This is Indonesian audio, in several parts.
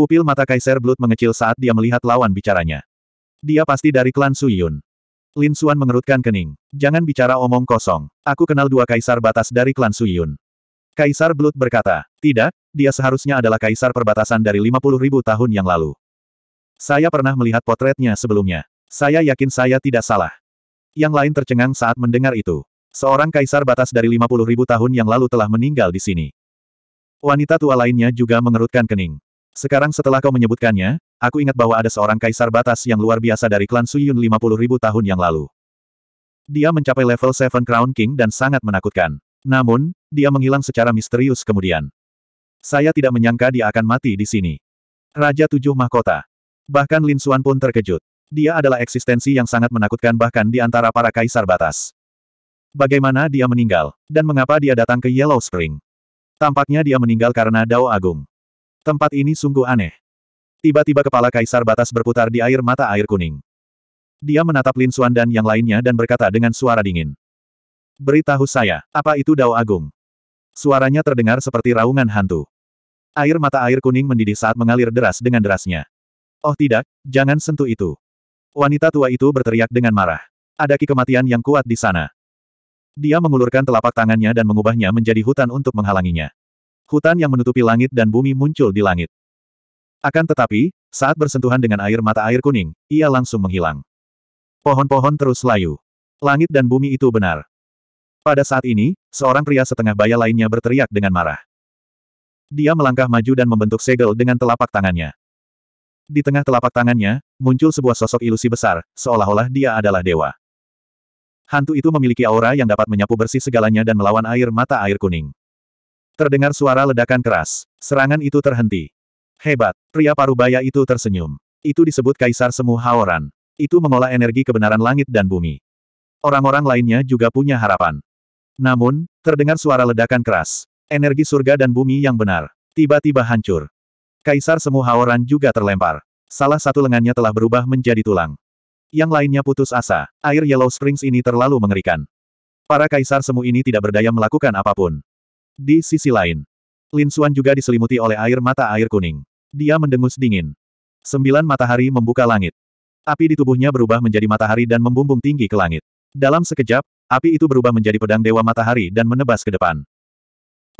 Pupil mata Kaiser Blood mengecil saat dia melihat lawan bicaranya. Dia pasti dari klan Suyun. Lin Suan mengerutkan kening. Jangan bicara omong kosong. Aku kenal dua kaisar batas dari klan Suyun. Kaisar Blood berkata, tidak, dia seharusnya adalah kaisar perbatasan dari 50 ribu tahun yang lalu. Saya pernah melihat potretnya sebelumnya. Saya yakin saya tidak salah. Yang lain tercengang saat mendengar itu. Seorang kaisar batas dari 50 ribu tahun yang lalu telah meninggal di sini. Wanita tua lainnya juga mengerutkan kening. Sekarang setelah kau menyebutkannya, aku ingat bahwa ada seorang kaisar batas yang luar biasa dari klan Suyun 50 ribu tahun yang lalu. Dia mencapai level Seven Crown King dan sangat menakutkan. Namun, dia menghilang secara misterius kemudian. Saya tidak menyangka dia akan mati di sini. Raja Tujuh Mahkota. Bahkan Lin Xuan pun terkejut. Dia adalah eksistensi yang sangat menakutkan bahkan di antara para kaisar batas. Bagaimana dia meninggal, dan mengapa dia datang ke Yellow Spring? Tampaknya dia meninggal karena Dao Agung. Tempat ini sungguh aneh. Tiba-tiba kepala kaisar batas berputar di air mata air kuning. Dia menatap Lin Xuan dan yang lainnya dan berkata dengan suara dingin. Beritahu saya, apa itu Dao Agung? Suaranya terdengar seperti raungan hantu. Air mata air kuning mendidih saat mengalir deras dengan derasnya. Oh tidak, jangan sentuh itu. Wanita tua itu berteriak dengan marah. Ada ki kematian yang kuat di sana. Dia mengulurkan telapak tangannya dan mengubahnya menjadi hutan untuk menghalanginya hutan yang menutupi langit dan bumi muncul di langit. Akan tetapi, saat bersentuhan dengan air mata air kuning, ia langsung menghilang. Pohon-pohon terus layu. Langit dan bumi itu benar. Pada saat ini, seorang pria setengah baya lainnya berteriak dengan marah. Dia melangkah maju dan membentuk segel dengan telapak tangannya. Di tengah telapak tangannya, muncul sebuah sosok ilusi besar, seolah-olah dia adalah dewa. Hantu itu memiliki aura yang dapat menyapu bersih segalanya dan melawan air mata air kuning. Terdengar suara ledakan keras. Serangan itu terhenti. Hebat, pria parubaya itu tersenyum. Itu disebut Kaisar Semu Haoran. Itu mengolah energi kebenaran langit dan bumi. Orang-orang lainnya juga punya harapan. Namun, terdengar suara ledakan keras. Energi surga dan bumi yang benar. Tiba-tiba hancur. Kaisar Semu Haoran juga terlempar. Salah satu lengannya telah berubah menjadi tulang. Yang lainnya putus asa. Air Yellow Springs ini terlalu mengerikan. Para kaisar semu ini tidak berdaya melakukan apapun. Di sisi lain, Lin Xuan juga diselimuti oleh air mata air kuning. Dia mendengus dingin. Sembilan matahari membuka langit. Api di tubuhnya berubah menjadi matahari dan membumbung tinggi ke langit. Dalam sekejap, api itu berubah menjadi pedang dewa matahari dan menebas ke depan.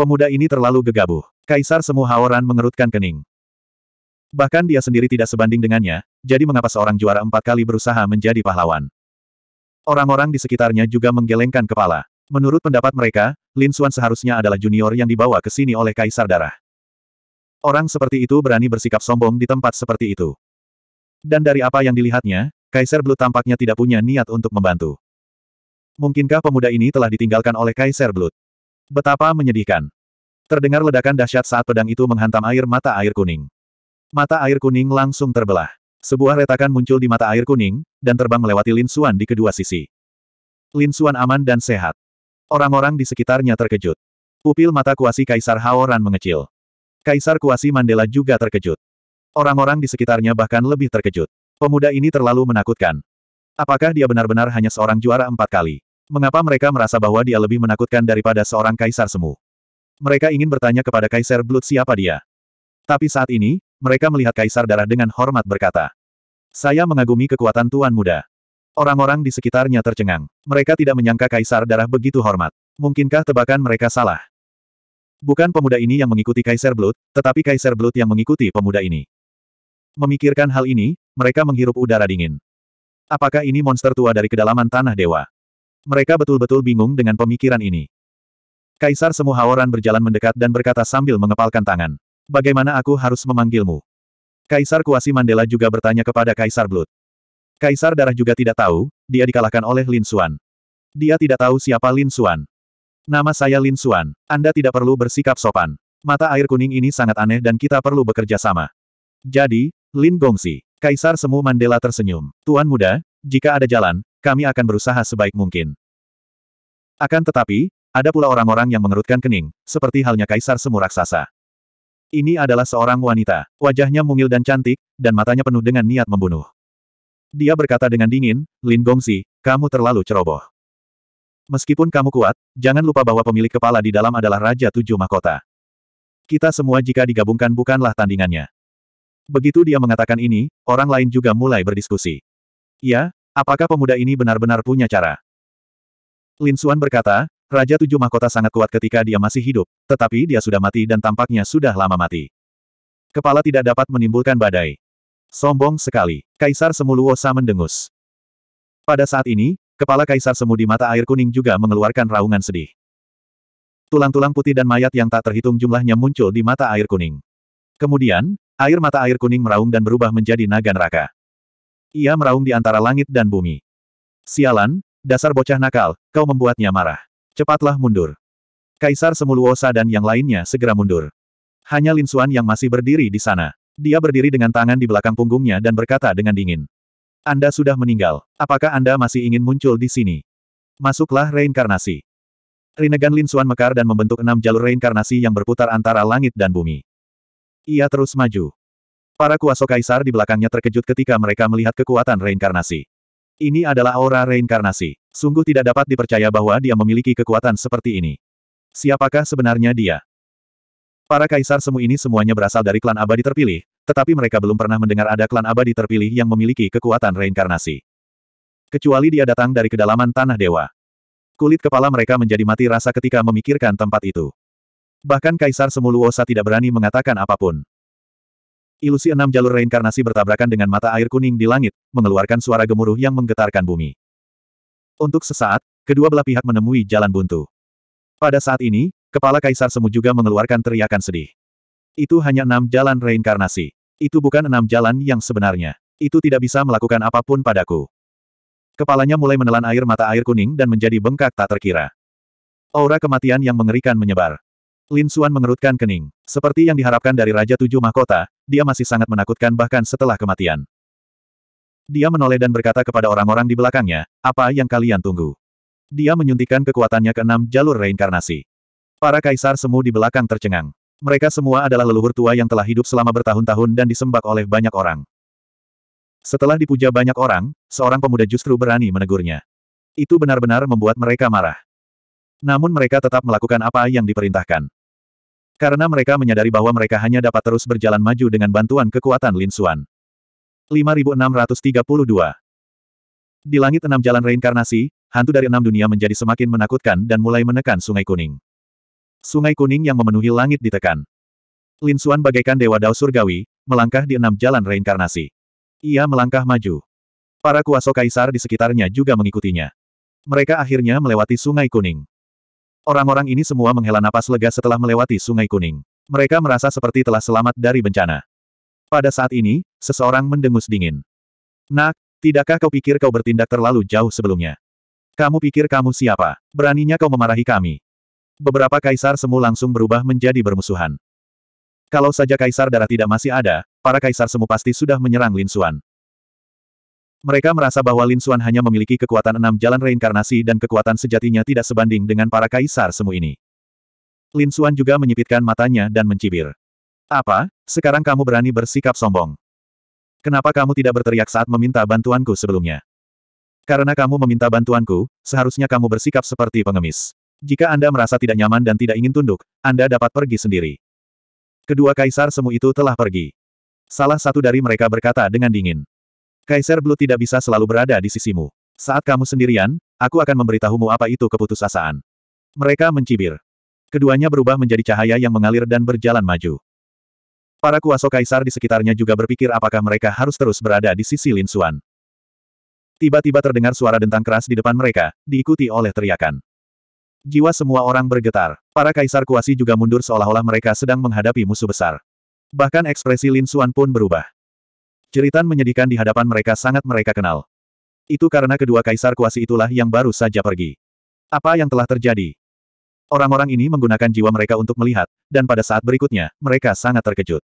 Pemuda ini terlalu gegabah. Kaisar semua Haoran mengerutkan kening. Bahkan dia sendiri tidak sebanding dengannya, jadi mengapa seorang juara empat kali berusaha menjadi pahlawan? Orang-orang di sekitarnya juga menggelengkan kepala. Menurut pendapat mereka, Lin Xuan seharusnya adalah junior yang dibawa ke sini oleh Kaisar Darah. Orang seperti itu berani bersikap sombong di tempat seperti itu. Dan dari apa yang dilihatnya, Kaisar Blut tampaknya tidak punya niat untuk membantu. Mungkinkah pemuda ini telah ditinggalkan oleh Kaisar Blood? Betapa menyedihkan. Terdengar ledakan dahsyat saat pedang itu menghantam air mata air kuning. Mata air kuning langsung terbelah. Sebuah retakan muncul di mata air kuning, dan terbang melewati Lin Xuan di kedua sisi. Lin Xuan aman dan sehat. Orang-orang di sekitarnya terkejut. Pupil mata kuasi Kaisar Haoran mengecil. Kaisar kuasi Mandela juga terkejut. Orang-orang di sekitarnya bahkan lebih terkejut. Pemuda ini terlalu menakutkan. Apakah dia benar-benar hanya seorang juara empat kali? Mengapa mereka merasa bahwa dia lebih menakutkan daripada seorang kaisar semu? Mereka ingin bertanya kepada Kaisar Blood siapa dia. Tapi saat ini, mereka melihat Kaisar Darah dengan hormat berkata. Saya mengagumi kekuatan Tuan Muda. Orang-orang di sekitarnya tercengang. Mereka tidak menyangka kaisar darah begitu hormat. Mungkinkah tebakan mereka salah? Bukan pemuda ini yang mengikuti kaisar belut, tetapi kaisar belut yang mengikuti pemuda ini. Memikirkan hal ini, mereka menghirup udara dingin. Apakah ini monster tua dari kedalaman tanah dewa? Mereka betul-betul bingung dengan pemikiran ini. Kaisar semua Haoran berjalan mendekat dan berkata sambil mengepalkan tangan. Bagaimana aku harus memanggilmu? Kaisar Kuasi Mandela juga bertanya kepada Kaisar Blood. Kaisar Darah juga tidak tahu, dia dikalahkan oleh Lin Xuan. Dia tidak tahu siapa Lin Xuan. Nama saya Lin Xuan, Anda tidak perlu bersikap sopan. Mata air kuning ini sangat aneh dan kita perlu bekerja sama. Jadi, Lin Gongsi, Kaisar Semu Mandela tersenyum. Tuan muda, jika ada jalan, kami akan berusaha sebaik mungkin. Akan tetapi, ada pula orang-orang yang mengerutkan kening, seperti halnya Kaisar Semu Raksasa. Ini adalah seorang wanita, wajahnya mungil dan cantik, dan matanya penuh dengan niat membunuh. Dia berkata dengan dingin, Lin Gongsi, kamu terlalu ceroboh. Meskipun kamu kuat, jangan lupa bahwa pemilik kepala di dalam adalah Raja Tujuh Mahkota. Kita semua jika digabungkan bukanlah tandingannya. Begitu dia mengatakan ini, orang lain juga mulai berdiskusi. Ya, apakah pemuda ini benar-benar punya cara? Lin Suan berkata, Raja Tujuh Mahkota sangat kuat ketika dia masih hidup, tetapi dia sudah mati dan tampaknya sudah lama mati. Kepala tidak dapat menimbulkan badai. Sombong sekali. Kaisar Semu Luosa mendengus. Pada saat ini, kepala Kaisar Semu di mata air kuning juga mengeluarkan raungan sedih. Tulang-tulang putih dan mayat yang tak terhitung jumlahnya muncul di mata air kuning. Kemudian, air mata air kuning meraung dan berubah menjadi naga neraka. Ia meraung di antara langit dan bumi. Sialan, dasar bocah nakal, kau membuatnya marah. Cepatlah mundur. Kaisar Semuluosa dan yang lainnya segera mundur. Hanya Lin Xuan yang masih berdiri di sana. Dia berdiri dengan tangan di belakang punggungnya dan berkata dengan dingin. Anda sudah meninggal. Apakah Anda masih ingin muncul di sini? Masuklah reinkarnasi. Rinnegan Lin Suan mekar dan membentuk enam jalur reinkarnasi yang berputar antara langit dan bumi. Ia terus maju. Para kuasa kaisar di belakangnya terkejut ketika mereka melihat kekuatan reinkarnasi. Ini adalah aura reinkarnasi. Sungguh tidak dapat dipercaya bahwa dia memiliki kekuatan seperti ini. Siapakah sebenarnya dia? Para kaisar semu ini semuanya berasal dari klan abadi terpilih, tetapi mereka belum pernah mendengar ada klan abadi terpilih yang memiliki kekuatan reinkarnasi. Kecuali dia datang dari kedalaman tanah dewa. Kulit kepala mereka menjadi mati rasa ketika memikirkan tempat itu. Bahkan Kaisar Semuluosa tidak berani mengatakan apapun. Ilusi enam jalur reinkarnasi bertabrakan dengan mata air kuning di langit, mengeluarkan suara gemuruh yang menggetarkan bumi. Untuk sesaat, kedua belah pihak menemui jalan buntu. Pada saat ini, kepala Kaisar Semu juga mengeluarkan teriakan sedih. Itu hanya enam jalan reinkarnasi. Itu bukan enam jalan yang sebenarnya. Itu tidak bisa melakukan apapun padaku. Kepalanya mulai menelan air mata air kuning dan menjadi bengkak tak terkira. Aura kematian yang mengerikan menyebar. Lin Xuan mengerutkan kening. Seperti yang diharapkan dari Raja Tujuh Mahkota, dia masih sangat menakutkan bahkan setelah kematian. Dia menoleh dan berkata kepada orang-orang di belakangnya, apa yang kalian tunggu? Dia menyuntikkan kekuatannya ke enam jalur reinkarnasi. Para kaisar semu di belakang tercengang. Mereka semua adalah leluhur tua yang telah hidup selama bertahun-tahun dan disembah oleh banyak orang. Setelah dipuja banyak orang, seorang pemuda justru berani menegurnya. Itu benar-benar membuat mereka marah. Namun mereka tetap melakukan apa yang diperintahkan. Karena mereka menyadari bahwa mereka hanya dapat terus berjalan maju dengan bantuan kekuatan Lin Suan. 5632 Di langit enam jalan reinkarnasi, hantu dari enam dunia menjadi semakin menakutkan dan mulai menekan sungai kuning. Sungai kuning yang memenuhi langit ditekan. Lin Xuan bagaikan dewa dao surgawi, melangkah di enam jalan reinkarnasi. Ia melangkah maju. Para kuasa kaisar di sekitarnya juga mengikutinya. Mereka akhirnya melewati sungai kuning. Orang-orang ini semua menghela napas lega setelah melewati sungai kuning. Mereka merasa seperti telah selamat dari bencana. Pada saat ini, seseorang mendengus dingin. Nak, tidakkah kau pikir kau bertindak terlalu jauh sebelumnya? Kamu pikir kamu siapa? Beraninya kau memarahi kami beberapa kaisar semu langsung berubah menjadi bermusuhan. Kalau saja kaisar darah tidak masih ada, para kaisar semu pasti sudah menyerang Lin Xuan. Mereka merasa bahwa Lin Xuan hanya memiliki kekuatan enam jalan reinkarnasi dan kekuatan sejatinya tidak sebanding dengan para kaisar semu ini. Lin Xuan juga menyipitkan matanya dan mencibir. Apa, sekarang kamu berani bersikap sombong? Kenapa kamu tidak berteriak saat meminta bantuanku sebelumnya? Karena kamu meminta bantuanku, seharusnya kamu bersikap seperti pengemis. Jika Anda merasa tidak nyaman dan tidak ingin tunduk, Anda dapat pergi sendiri. Kedua kaisar semu itu telah pergi. Salah satu dari mereka berkata dengan dingin. Kaisar Blue tidak bisa selalu berada di sisimu. Saat kamu sendirian, aku akan memberitahumu apa itu keputusasaan. Mereka mencibir. Keduanya berubah menjadi cahaya yang mengalir dan berjalan maju. Para kuasa kaisar di sekitarnya juga berpikir apakah mereka harus terus berada di sisi Lin Xuan. Tiba-tiba terdengar suara dentang keras di depan mereka, diikuti oleh teriakan. Jiwa semua orang bergetar. Para kaisar kuasi juga mundur seolah-olah mereka sedang menghadapi musuh besar. Bahkan ekspresi Lin Xuan pun berubah. Ceritan menyedihkan di hadapan mereka sangat mereka kenal. Itu karena kedua kaisar kuasi itulah yang baru saja pergi. Apa yang telah terjadi? Orang-orang ini menggunakan jiwa mereka untuk melihat, dan pada saat berikutnya, mereka sangat terkejut.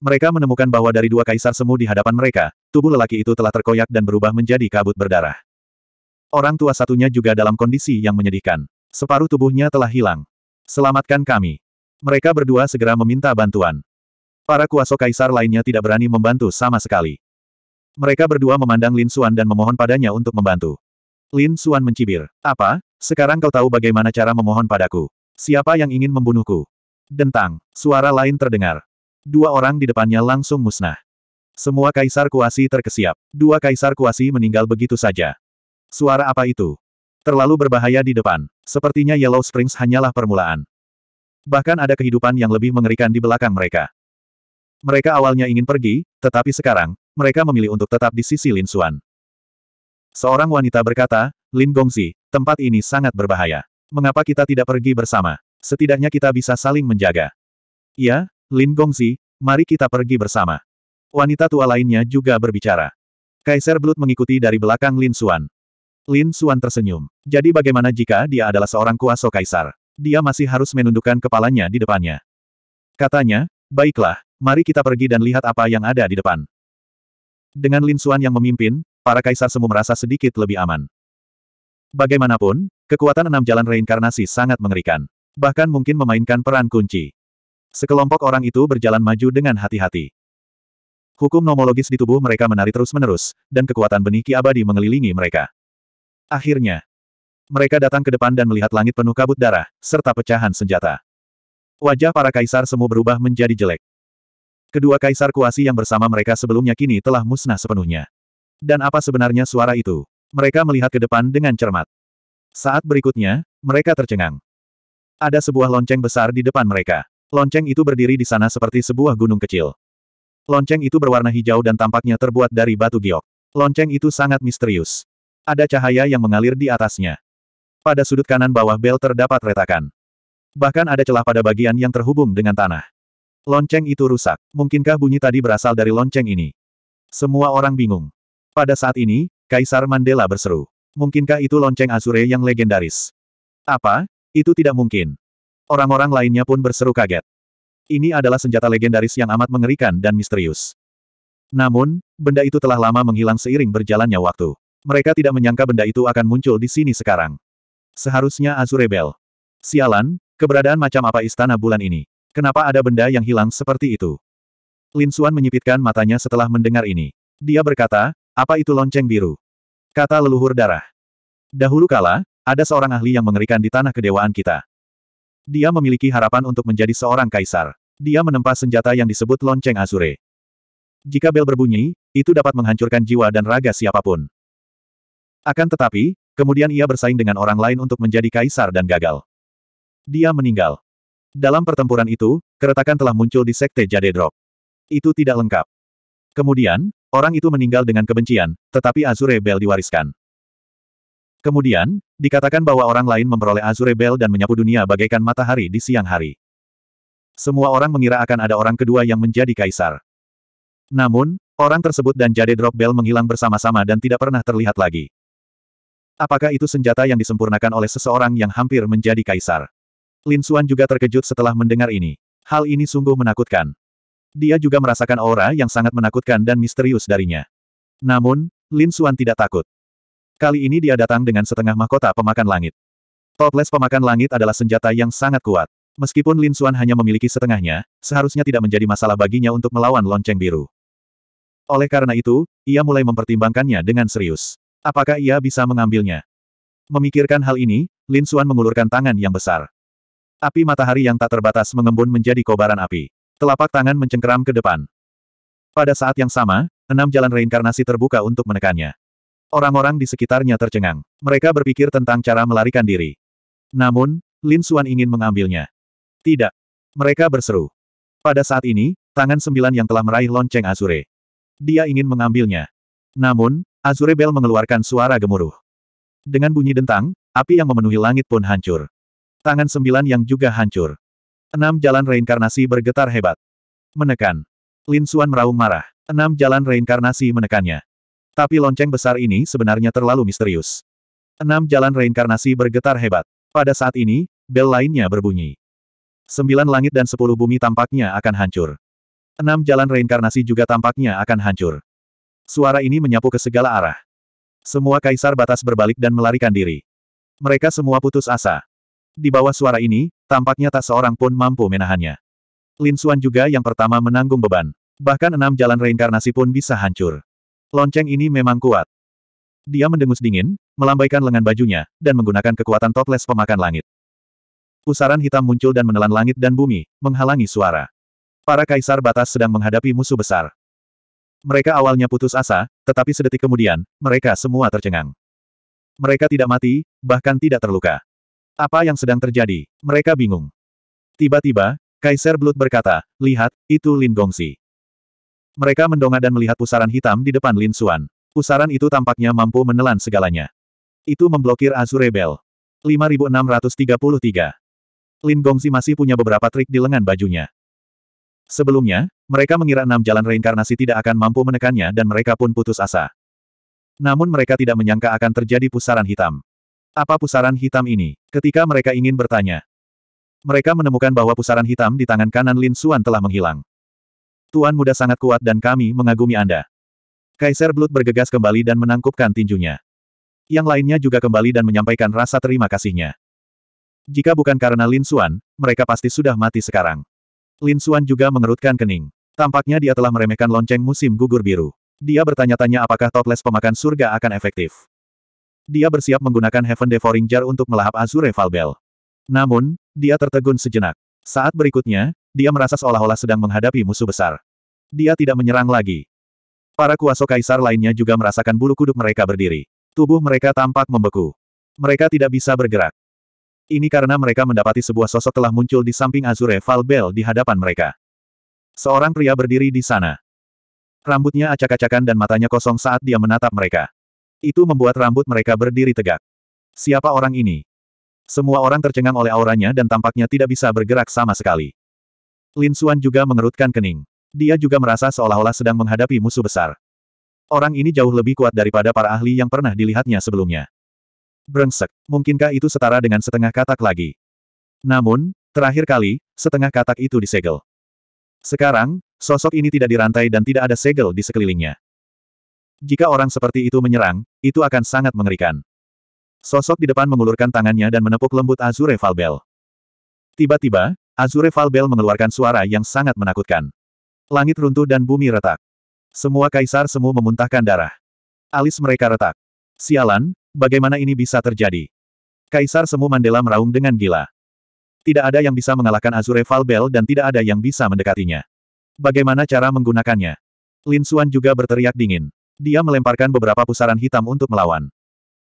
Mereka menemukan bahwa dari dua kaisar semu di hadapan mereka, tubuh lelaki itu telah terkoyak dan berubah menjadi kabut berdarah. Orang tua satunya juga dalam kondisi yang menyedihkan. Separuh tubuhnya telah hilang. Selamatkan kami. Mereka berdua segera meminta bantuan. Para kuasa kaisar lainnya tidak berani membantu sama sekali. Mereka berdua memandang Lin Xuan dan memohon padanya untuk membantu. Lin Xuan mencibir. Apa? Sekarang kau tahu bagaimana cara memohon padaku. Siapa yang ingin membunuhku? Dentang. Suara lain terdengar. Dua orang di depannya langsung musnah. Semua kaisar kuasi terkesiap. Dua kaisar kuasi meninggal begitu saja. Suara apa itu? Terlalu berbahaya di depan. Sepertinya Yellow Springs hanyalah permulaan. Bahkan ada kehidupan yang lebih mengerikan di belakang mereka. Mereka awalnya ingin pergi, tetapi sekarang, mereka memilih untuk tetap di sisi Lin Xuan. Seorang wanita berkata, Lin Gongzi, tempat ini sangat berbahaya. Mengapa kita tidak pergi bersama? Setidaknya kita bisa saling menjaga. Ya, Lin Gongzi, mari kita pergi bersama. Wanita tua lainnya juga berbicara. Kaiser Blood mengikuti dari belakang Lin Xuan. Lin Suan tersenyum. Jadi bagaimana jika dia adalah seorang kuasa kaisar? Dia masih harus menundukkan kepalanya di depannya. Katanya, baiklah, mari kita pergi dan lihat apa yang ada di depan. Dengan Lin Suan yang memimpin, para kaisar semua merasa sedikit lebih aman. Bagaimanapun, kekuatan enam jalan reinkarnasi sangat mengerikan. Bahkan mungkin memainkan peran kunci. Sekelompok orang itu berjalan maju dengan hati-hati. Hukum nomologis di tubuh mereka menari terus-menerus, dan kekuatan benih ki abadi mengelilingi mereka. Akhirnya, mereka datang ke depan dan melihat langit penuh kabut darah, serta pecahan senjata. Wajah para kaisar semu berubah menjadi jelek. Kedua kaisar kuasi yang bersama mereka sebelumnya kini telah musnah sepenuhnya. Dan apa sebenarnya suara itu? Mereka melihat ke depan dengan cermat. Saat berikutnya, mereka tercengang. Ada sebuah lonceng besar di depan mereka. Lonceng itu berdiri di sana seperti sebuah gunung kecil. Lonceng itu berwarna hijau dan tampaknya terbuat dari batu giok. Lonceng itu sangat misterius. Ada cahaya yang mengalir di atasnya. Pada sudut kanan bawah bel terdapat retakan. Bahkan ada celah pada bagian yang terhubung dengan tanah. Lonceng itu rusak. Mungkinkah bunyi tadi berasal dari lonceng ini? Semua orang bingung. Pada saat ini, Kaisar Mandela berseru. Mungkinkah itu lonceng Azure yang legendaris? Apa? Itu tidak mungkin. Orang-orang lainnya pun berseru kaget. Ini adalah senjata legendaris yang amat mengerikan dan misterius. Namun, benda itu telah lama menghilang seiring berjalannya waktu. Mereka tidak menyangka benda itu akan muncul di sini sekarang. Seharusnya Azurebel. Sialan, keberadaan macam apa istana bulan ini? Kenapa ada benda yang hilang seperti itu? Lin Suan menyipitkan matanya setelah mendengar ini. Dia berkata, apa itu lonceng biru? Kata leluhur darah. Dahulu kala, ada seorang ahli yang mengerikan di tanah kedewaan kita. Dia memiliki harapan untuk menjadi seorang kaisar. Dia menempa senjata yang disebut lonceng Azure. Jika bel berbunyi, itu dapat menghancurkan jiwa dan raga siapapun. Akan tetapi, kemudian ia bersaing dengan orang lain untuk menjadi kaisar dan gagal. Dia meninggal. Dalam pertempuran itu, keretakan telah muncul di Sekte Jade Drop. Itu tidak lengkap. Kemudian, orang itu meninggal dengan kebencian, tetapi Azure Bell diwariskan. Kemudian, dikatakan bahwa orang lain memperoleh Azure Bell dan menyapu dunia bagaikan matahari di siang hari. Semua orang mengira akan ada orang kedua yang menjadi kaisar. Namun, orang tersebut dan Jade Drop Bell menghilang bersama-sama dan tidak pernah terlihat lagi. Apakah itu senjata yang disempurnakan oleh seseorang yang hampir menjadi kaisar? Lin Xuan juga terkejut setelah mendengar ini. Hal ini sungguh menakutkan. Dia juga merasakan aura yang sangat menakutkan dan misterius darinya. Namun, Lin Xuan tidak takut. Kali ini dia datang dengan setengah mahkota pemakan langit. Toples pemakan langit adalah senjata yang sangat kuat. Meskipun Lin Xuan hanya memiliki setengahnya, seharusnya tidak menjadi masalah baginya untuk melawan lonceng biru. Oleh karena itu, ia mulai mempertimbangkannya dengan serius. Apakah ia bisa mengambilnya? Memikirkan hal ini, Lin Xuan mengulurkan tangan yang besar. Api matahari yang tak terbatas mengembun menjadi kobaran api. Telapak tangan mencengkeram ke depan. Pada saat yang sama, enam jalan reinkarnasi terbuka untuk menekannya. Orang-orang di sekitarnya tercengang. Mereka berpikir tentang cara melarikan diri. Namun, Lin Xuan ingin mengambilnya. Tidak. Mereka berseru. Pada saat ini, tangan sembilan yang telah meraih lonceng Azure. Dia ingin mengambilnya. Namun, Azure Bell mengeluarkan suara gemuruh. Dengan bunyi dentang, api yang memenuhi langit pun hancur. Tangan sembilan yang juga hancur. Enam jalan reinkarnasi bergetar hebat. Menekan. Lin Suan meraung marah. Enam jalan reinkarnasi menekannya. Tapi lonceng besar ini sebenarnya terlalu misterius. Enam jalan reinkarnasi bergetar hebat. Pada saat ini, bel lainnya berbunyi. Sembilan langit dan sepuluh bumi tampaknya akan hancur. Enam jalan reinkarnasi juga tampaknya akan hancur. Suara ini menyapu ke segala arah. Semua kaisar batas berbalik dan melarikan diri. Mereka semua putus asa. Di bawah suara ini, tampaknya tak seorang pun mampu menahannya. Lin Xuan juga yang pertama menanggung beban. Bahkan enam jalan reinkarnasi pun bisa hancur. Lonceng ini memang kuat. Dia mendengus dingin, melambaikan lengan bajunya, dan menggunakan kekuatan toples pemakan langit. Pusaran hitam muncul dan menelan langit dan bumi, menghalangi suara. Para kaisar batas sedang menghadapi musuh besar. Mereka awalnya putus asa, tetapi sedetik kemudian, mereka semua tercengang. Mereka tidak mati, bahkan tidak terluka. Apa yang sedang terjadi? Mereka bingung. Tiba-tiba, Kaiser Blood berkata, lihat, itu Lin Gongsi. Mereka mendongak dan melihat pusaran hitam di depan Lin Xuan. Pusaran itu tampaknya mampu menelan segalanya. Itu memblokir Azure Bell. 5633. Lin Gongzi masih punya beberapa trik di lengan bajunya. Sebelumnya, mereka mengira enam jalan reinkarnasi tidak akan mampu menekannya dan mereka pun putus asa. Namun mereka tidak menyangka akan terjadi pusaran hitam. Apa pusaran hitam ini? Ketika mereka ingin bertanya, mereka menemukan bahwa pusaran hitam di tangan kanan Lin Suan telah menghilang. Tuan muda sangat kuat dan kami mengagumi Anda. Kaisar Blood bergegas kembali dan menangkupkan tinjunya. Yang lainnya juga kembali dan menyampaikan rasa terima kasihnya. Jika bukan karena Lin Suan, mereka pasti sudah mati sekarang. Lin Xuan juga mengerutkan kening. Tampaknya dia telah meremehkan lonceng musim gugur biru. Dia bertanya-tanya apakah toples pemakan surga akan efektif. Dia bersiap menggunakan Heaven Devouring Jar untuk melahap Azure Valbel. Namun, dia tertegun sejenak. Saat berikutnya, dia merasa seolah-olah sedang menghadapi musuh besar. Dia tidak menyerang lagi. Para kuaso kaisar lainnya juga merasakan bulu kuduk mereka berdiri. Tubuh mereka tampak membeku. Mereka tidak bisa bergerak. Ini karena mereka mendapati sebuah sosok telah muncul di samping Azure Valbel di hadapan mereka. Seorang pria berdiri di sana. Rambutnya acak-acakan dan matanya kosong saat dia menatap mereka. Itu membuat rambut mereka berdiri tegak. Siapa orang ini? Semua orang tercengang oleh auranya dan tampaknya tidak bisa bergerak sama sekali. Lin Xuan juga mengerutkan kening. Dia juga merasa seolah-olah sedang menghadapi musuh besar. Orang ini jauh lebih kuat daripada para ahli yang pernah dilihatnya sebelumnya. Brengsek, mungkinkah itu setara dengan setengah katak lagi? Namun, terakhir kali, setengah katak itu disegel. Sekarang, sosok ini tidak dirantai dan tidak ada segel di sekelilingnya. Jika orang seperti itu menyerang, itu akan sangat mengerikan. Sosok di depan mengulurkan tangannya dan menepuk lembut Azure Falbel. Tiba-tiba, Azure Falbel mengeluarkan suara yang sangat menakutkan. Langit runtuh dan bumi retak. Semua kaisar semu memuntahkan darah. Alis mereka retak. Sialan, Bagaimana ini bisa terjadi? Kaisar Semu Mandela meraung dengan gila. Tidak ada yang bisa mengalahkan Azure Falbel dan tidak ada yang bisa mendekatinya. Bagaimana cara menggunakannya? Lin Xuan juga berteriak dingin. Dia melemparkan beberapa pusaran hitam untuk melawan.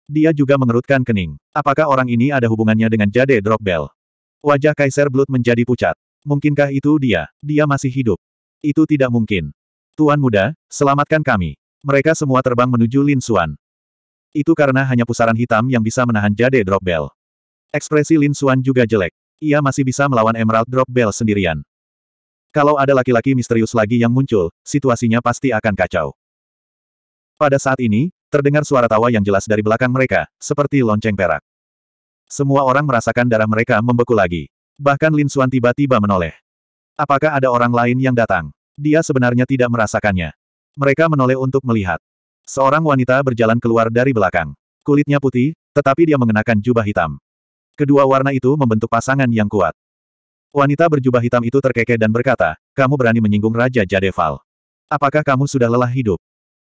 Dia juga mengerutkan kening. Apakah orang ini ada hubungannya dengan Jade Drop Bell? Wajah Kaisar Blood menjadi pucat. Mungkinkah itu dia? Dia masih hidup. Itu tidak mungkin. Tuan muda, selamatkan kami. Mereka semua terbang menuju Lin Xuan. Itu karena hanya pusaran hitam yang bisa menahan jade drop bell. Ekspresi Lin Xuan juga jelek. Ia masih bisa melawan Emerald Drop Bell sendirian. Kalau ada laki-laki misterius lagi yang muncul, situasinya pasti akan kacau. Pada saat ini, terdengar suara tawa yang jelas dari belakang mereka, seperti lonceng perak. Semua orang merasakan darah mereka membeku lagi. Bahkan Lin Xuan tiba-tiba menoleh. Apakah ada orang lain yang datang? Dia sebenarnya tidak merasakannya. Mereka menoleh untuk melihat. Seorang wanita berjalan keluar dari belakang. Kulitnya putih, tetapi dia mengenakan jubah hitam. Kedua warna itu membentuk pasangan yang kuat. Wanita berjubah hitam itu terkekeh dan berkata, kamu berani menyinggung Raja Jadeval. Apakah kamu sudah lelah hidup?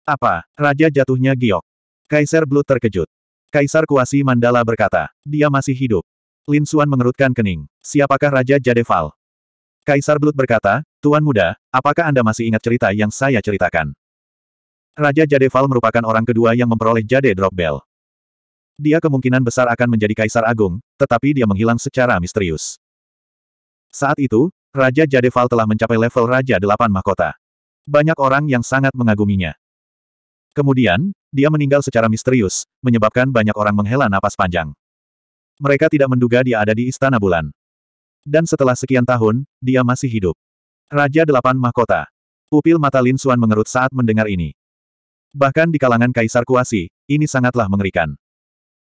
Apa? Raja jatuhnya giok. Kaisar Blood terkejut. Kaisar Kuasi Mandala berkata, dia masih hidup. Lin Suan mengerutkan kening. Siapakah Raja Jadeval? Kaisar Blood berkata, Tuan Muda, apakah Anda masih ingat cerita yang saya ceritakan? Raja Jadeval merupakan orang kedua yang memperoleh Jade Drop Bell. Dia kemungkinan besar akan menjadi Kaisar Agung, tetapi dia menghilang secara misterius. Saat itu, Raja Jadeval telah mencapai level Raja Delapan Mahkota. Banyak orang yang sangat mengaguminya. Kemudian, dia meninggal secara misterius, menyebabkan banyak orang menghela napas panjang. Mereka tidak menduga dia ada di Istana Bulan. Dan setelah sekian tahun, dia masih hidup. Raja Delapan Mahkota. Pupil mata Lin Xuan mengerut saat mendengar ini. Bahkan di kalangan Kaisar Kuasi, ini sangatlah mengerikan.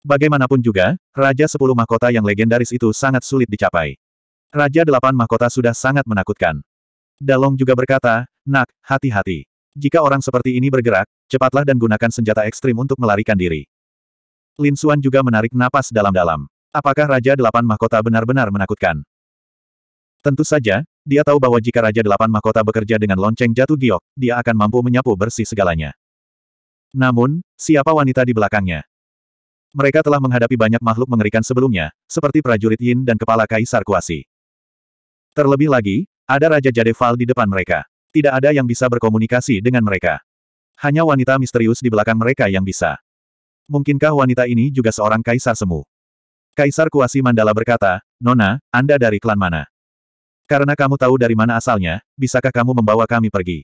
Bagaimanapun juga, Raja Sepuluh Mahkota yang legendaris itu sangat sulit dicapai. Raja Delapan Mahkota sudah sangat menakutkan. Dalong juga berkata, Nak, hati-hati. Jika orang seperti ini bergerak, cepatlah dan gunakan senjata ekstrim untuk melarikan diri. Lin Suan juga menarik napas dalam-dalam. Apakah Raja Delapan Mahkota benar-benar menakutkan? Tentu saja, dia tahu bahwa jika Raja Delapan Mahkota bekerja dengan lonceng jatuh giok, dia akan mampu menyapu bersih segalanya. Namun, siapa wanita di belakangnya? Mereka telah menghadapi banyak makhluk mengerikan sebelumnya, seperti prajurit Yin dan kepala Kaisar Kuasi. Terlebih lagi, ada Raja Jadeval di depan mereka. Tidak ada yang bisa berkomunikasi dengan mereka. Hanya wanita misterius di belakang mereka yang bisa. Mungkinkah wanita ini juga seorang kaisar semu? Kaisar Kuasi Mandala berkata, Nona, Anda dari klan mana? Karena kamu tahu dari mana asalnya, bisakah kamu membawa kami pergi?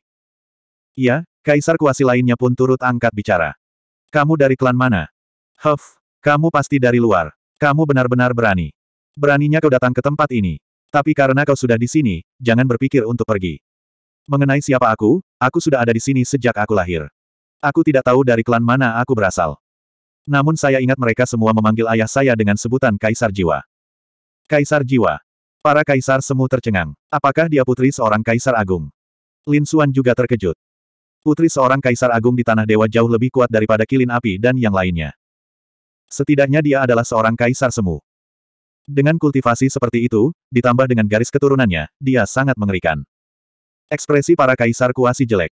Iya, Kaisar kuasi lainnya pun turut angkat bicara. Kamu dari klan mana? Huff, kamu pasti dari luar. Kamu benar-benar berani. Beraninya kau datang ke tempat ini. Tapi karena kau sudah di sini, jangan berpikir untuk pergi. Mengenai siapa aku, aku sudah ada di sini sejak aku lahir. Aku tidak tahu dari klan mana aku berasal. Namun saya ingat mereka semua memanggil ayah saya dengan sebutan Kaisar Jiwa. Kaisar Jiwa. Para kaisar semu tercengang. Apakah dia putri seorang kaisar agung? Lin Suan juga terkejut. Putri seorang kaisar agung di tanah dewa jauh lebih kuat daripada kilin api dan yang lainnya. Setidaknya dia adalah seorang kaisar semu. Dengan kultivasi seperti itu, ditambah dengan garis keturunannya, dia sangat mengerikan. Ekspresi para kaisar kuasi jelek.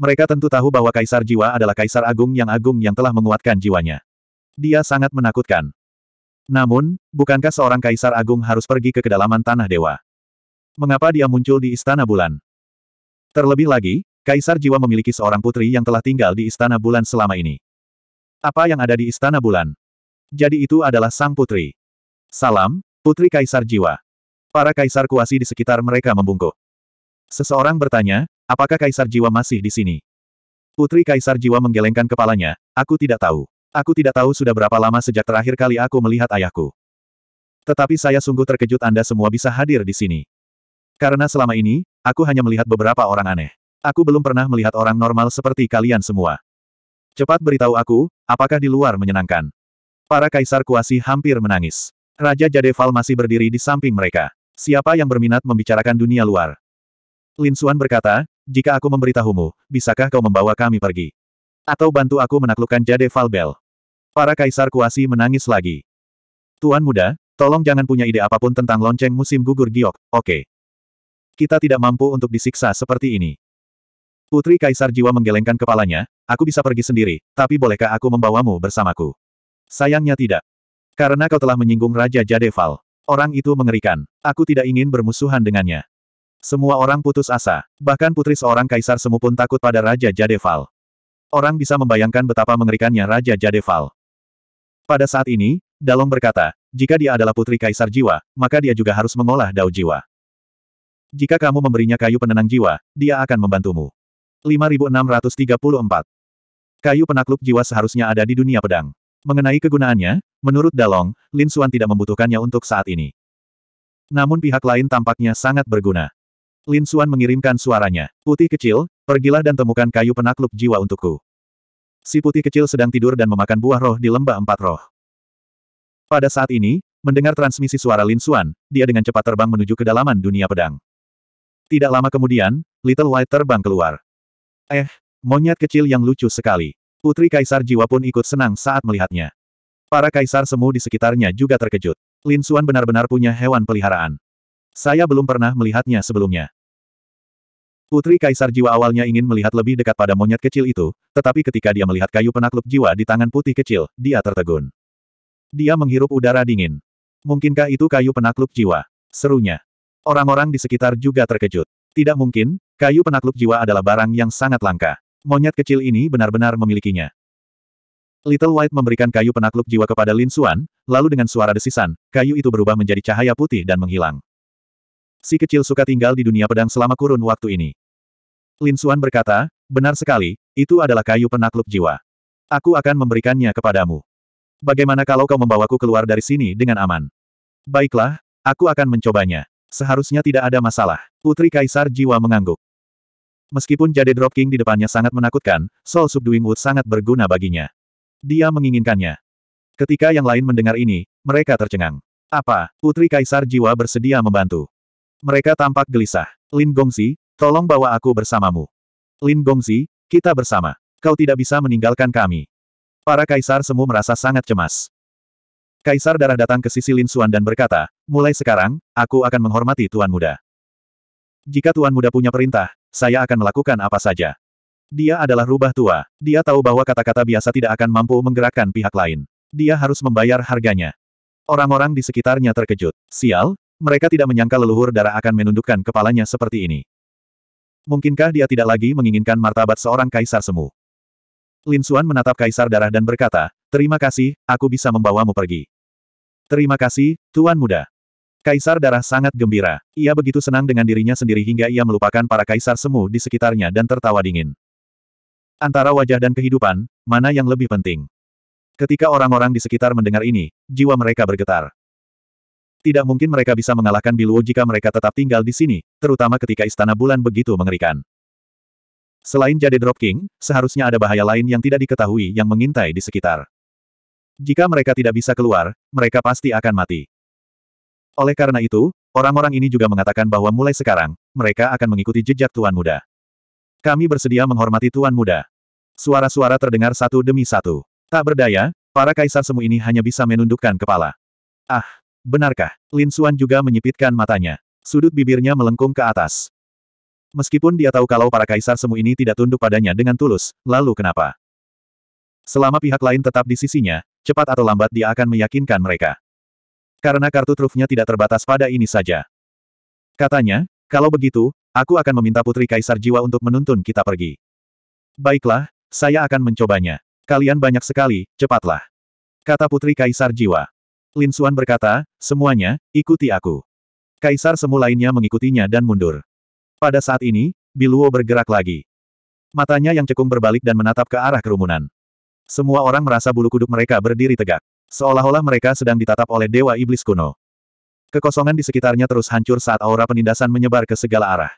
Mereka tentu tahu bahwa kaisar jiwa adalah kaisar agung yang agung yang telah menguatkan jiwanya. Dia sangat menakutkan. Namun, bukankah seorang kaisar agung harus pergi ke kedalaman tanah dewa? Mengapa dia muncul di istana bulan? Terlebih lagi, Kaisar Jiwa memiliki seorang putri yang telah tinggal di Istana Bulan selama ini. Apa yang ada di Istana Bulan? Jadi itu adalah sang putri. Salam, Putri Kaisar Jiwa. Para kaisar kuasi di sekitar mereka membungkuk. Seseorang bertanya, apakah Kaisar Jiwa masih di sini? Putri Kaisar Jiwa menggelengkan kepalanya, aku tidak tahu. Aku tidak tahu sudah berapa lama sejak terakhir kali aku melihat ayahku. Tetapi saya sungguh terkejut Anda semua bisa hadir di sini. Karena selama ini, aku hanya melihat beberapa orang aneh. Aku belum pernah melihat orang normal seperti kalian semua. Cepat beritahu aku, apakah di luar menyenangkan? Para kaisar kuasi hampir menangis. Raja Jadeval masih berdiri di samping mereka. Siapa yang berminat membicarakan dunia luar? Lin Suan berkata, jika aku memberitahumu, bisakah kau membawa kami pergi? Atau bantu aku menaklukkan Jadeval Bell? Para kaisar kuasi menangis lagi. Tuan muda, tolong jangan punya ide apapun tentang lonceng musim gugur giok, oke. Okay. Kita tidak mampu untuk disiksa seperti ini. Putri Kaisar Jiwa menggelengkan kepalanya, aku bisa pergi sendiri, tapi bolehkah aku membawamu bersamaku? Sayangnya tidak. Karena kau telah menyinggung Raja Jadeval. Orang itu mengerikan. Aku tidak ingin bermusuhan dengannya. Semua orang putus asa. Bahkan putri seorang kaisar semu pun takut pada Raja Jadeval. Orang bisa membayangkan betapa mengerikannya Raja Jadeval. Pada saat ini, Dalong berkata, jika dia adalah putri kaisar jiwa, maka dia juga harus mengolah dao jiwa. Jika kamu memberinya kayu penenang jiwa, dia akan membantumu. 5634. Kayu penakluk jiwa seharusnya ada di dunia pedang. Mengenai kegunaannya, menurut Dalong, Lin Xuan tidak membutuhkannya untuk saat ini. Namun pihak lain tampaknya sangat berguna. Lin Xuan mengirimkan suaranya. Putih kecil, pergilah dan temukan kayu penakluk jiwa untukku. Si putih kecil sedang tidur dan memakan buah roh di lembah empat roh. Pada saat ini, mendengar transmisi suara Lin Xuan, dia dengan cepat terbang menuju kedalaman dunia pedang. Tidak lama kemudian, Little White terbang keluar. Eh, monyet kecil yang lucu sekali. Putri Kaisar Jiwa pun ikut senang saat melihatnya. Para kaisar semu di sekitarnya juga terkejut. Lin Suan benar-benar punya hewan peliharaan. Saya belum pernah melihatnya sebelumnya. Putri Kaisar Jiwa awalnya ingin melihat lebih dekat pada monyet kecil itu, tetapi ketika dia melihat kayu penakluk jiwa di tangan putih kecil, dia tertegun. Dia menghirup udara dingin. Mungkinkah itu kayu penakluk jiwa? Serunya. Orang-orang di sekitar juga terkejut. Tidak mungkin, kayu penakluk jiwa adalah barang yang sangat langka. Monyet kecil ini benar-benar memilikinya. Little White memberikan kayu penakluk jiwa kepada Lin Xuan, lalu dengan suara desisan, kayu itu berubah menjadi cahaya putih dan menghilang. Si kecil suka tinggal di dunia pedang selama kurun waktu ini. Lin Xuan berkata, benar sekali, itu adalah kayu penakluk jiwa. Aku akan memberikannya kepadamu. Bagaimana kalau kau membawaku keluar dari sini dengan aman? Baiklah, aku akan mencobanya. Seharusnya tidak ada masalah. Putri Kaisar Jiwa mengangguk. Meskipun Jade Drop King di depannya sangat menakutkan, Soul Subduing Wood sangat berguna baginya. Dia menginginkannya. Ketika yang lain mendengar ini, mereka tercengang. Apa, Putri Kaisar Jiwa bersedia membantu? Mereka tampak gelisah. Lin Gongsi, tolong bawa aku bersamamu. Lin Gongsi, kita bersama. Kau tidak bisa meninggalkan kami. Para kaisar semua merasa sangat cemas. Kaisar Darah datang ke sisi Lin Xuan dan berkata, mulai sekarang, aku akan menghormati Tuan Muda. Jika Tuan Muda punya perintah, saya akan melakukan apa saja. Dia adalah rubah tua, dia tahu bahwa kata-kata biasa tidak akan mampu menggerakkan pihak lain. Dia harus membayar harganya. Orang-orang di sekitarnya terkejut. Sial, mereka tidak menyangka leluhur darah akan menundukkan kepalanya seperti ini. Mungkinkah dia tidak lagi menginginkan martabat seorang kaisar semu? Lin Xuan menatap Kaisar Darah dan berkata, Terima kasih, aku bisa membawamu pergi. Terima kasih, Tuan Muda. Kaisar Darah sangat gembira. Ia begitu senang dengan dirinya sendiri hingga ia melupakan para kaisar semu di sekitarnya dan tertawa dingin. Antara wajah dan kehidupan, mana yang lebih penting? Ketika orang-orang di sekitar mendengar ini, jiwa mereka bergetar. Tidak mungkin mereka bisa mengalahkan Biluo jika mereka tetap tinggal di sini, terutama ketika Istana Bulan begitu mengerikan. Selain Jade Drop King, seharusnya ada bahaya lain yang tidak diketahui yang mengintai di sekitar. Jika mereka tidak bisa keluar, mereka pasti akan mati. Oleh karena itu, orang-orang ini juga mengatakan bahwa mulai sekarang, mereka akan mengikuti jejak Tuan Muda. Kami bersedia menghormati Tuan Muda. Suara-suara terdengar satu demi satu. Tak berdaya, para kaisar semu ini hanya bisa menundukkan kepala. Ah, benarkah? Lin Xuan juga menyipitkan matanya. Sudut bibirnya melengkung ke atas. Meskipun dia tahu kalau para kaisar semu ini tidak tunduk padanya dengan tulus, lalu kenapa? Selama pihak lain tetap di sisinya, cepat atau lambat dia akan meyakinkan mereka. Karena kartu trufnya tidak terbatas pada ini saja. Katanya, kalau begitu, aku akan meminta Putri Kaisar Jiwa untuk menuntun kita pergi. Baiklah, saya akan mencobanya. Kalian banyak sekali, cepatlah. Kata Putri Kaisar Jiwa. Lin Xuan berkata, semuanya, ikuti aku. Kaisar semu lainnya mengikutinya dan mundur. Pada saat ini, Biluo bergerak lagi. Matanya yang cekung berbalik dan menatap ke arah kerumunan. Semua orang merasa bulu kuduk mereka berdiri tegak. Seolah-olah mereka sedang ditatap oleh Dewa Iblis kuno. Kekosongan di sekitarnya terus hancur saat aura penindasan menyebar ke segala arah.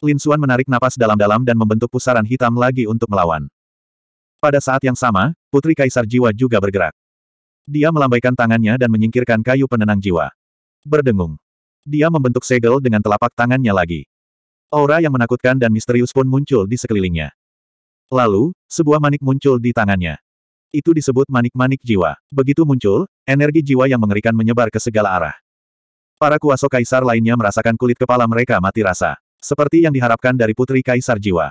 Lin Xuan menarik napas dalam-dalam dan membentuk pusaran hitam lagi untuk melawan. Pada saat yang sama, Putri Kaisar Jiwa juga bergerak. Dia melambaikan tangannya dan menyingkirkan kayu penenang jiwa. Berdengung. Dia membentuk segel dengan telapak tangannya lagi. Aura yang menakutkan dan misterius pun muncul di sekelilingnya. Lalu, sebuah manik muncul di tangannya. Itu disebut manik-manik jiwa. Begitu muncul, energi jiwa yang mengerikan menyebar ke segala arah. Para kuaso kaisar lainnya merasakan kulit kepala mereka mati rasa. Seperti yang diharapkan dari putri kaisar jiwa.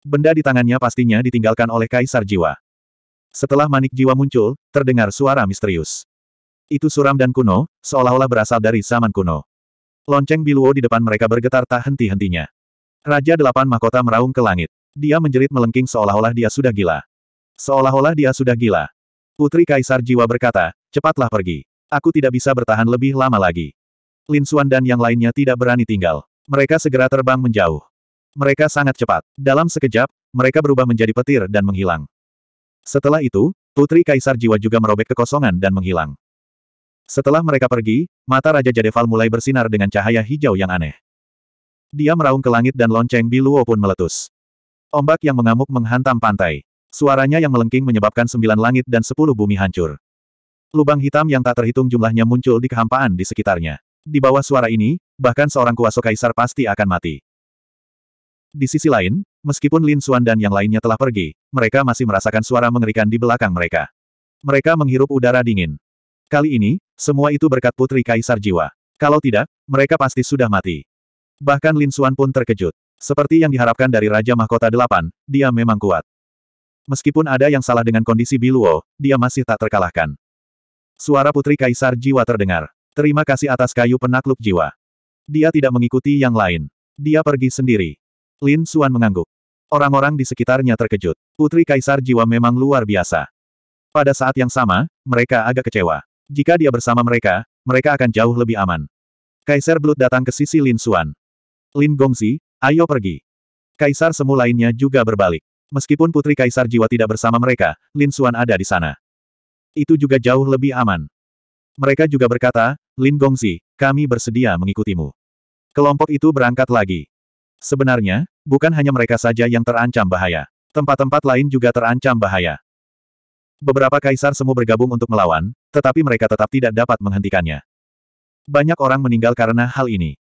Benda di tangannya pastinya ditinggalkan oleh kaisar jiwa. Setelah manik jiwa muncul, terdengar suara misterius. Itu suram dan kuno, seolah-olah berasal dari zaman kuno. Lonceng Biluo di depan mereka bergetar tak henti-hentinya. Raja Delapan Mahkota meraung ke langit. Dia menjerit melengking seolah-olah dia sudah gila. Seolah-olah dia sudah gila. Putri Kaisar Jiwa berkata, cepatlah pergi. Aku tidak bisa bertahan lebih lama lagi. Lin Xuan dan yang lainnya tidak berani tinggal. Mereka segera terbang menjauh. Mereka sangat cepat. Dalam sekejap, mereka berubah menjadi petir dan menghilang. Setelah itu, Putri Kaisar Jiwa juga merobek kekosongan dan menghilang. Setelah mereka pergi, mata Raja Jadeval mulai bersinar dengan cahaya hijau yang aneh. Dia meraung ke langit dan lonceng Biluo pun meletus. Ombak yang mengamuk menghantam pantai. Suaranya yang melengking menyebabkan sembilan langit dan sepuluh bumi hancur. Lubang hitam yang tak terhitung jumlahnya muncul di kehampaan di sekitarnya. Di bawah suara ini, bahkan seorang kuasa kaisar pasti akan mati. Di sisi lain, meskipun Lin Xuan dan yang lainnya telah pergi, mereka masih merasakan suara mengerikan di belakang mereka. Mereka menghirup udara dingin. Kali ini, semua itu berkat putri kaisar jiwa. Kalau tidak, mereka pasti sudah mati. Bahkan Lin Xuan pun terkejut. Seperti yang diharapkan dari Raja Mahkota Delapan, dia memang kuat. Meskipun ada yang salah dengan kondisi Biluo, dia masih tak terkalahkan. Suara putri kaisar jiwa terdengar. Terima kasih atas kayu penakluk jiwa. Dia tidak mengikuti yang lain. Dia pergi sendiri. Lin Xuan mengangguk. Orang-orang di sekitarnya terkejut. Putri Kaisar Jiwa memang luar biasa. Pada saat yang sama, mereka agak kecewa. Jika dia bersama mereka, mereka akan jauh lebih aman. Kaisar Blood datang ke sisi Lin Suan. Lin Gongzi, ayo pergi. Kaisar Semu lainnya juga berbalik. Meskipun putri Kaisar Jiwa tidak bersama mereka, Lin Suan ada di sana. Itu juga jauh lebih aman. Mereka juga berkata, Lin Gongzi, kami bersedia mengikutimu. Kelompok itu berangkat lagi. Sebenarnya, bukan hanya mereka saja yang terancam bahaya. Tempat-tempat lain juga terancam bahaya. Beberapa kaisar semu bergabung untuk melawan, tetapi mereka tetap tidak dapat menghentikannya. Banyak orang meninggal karena hal ini.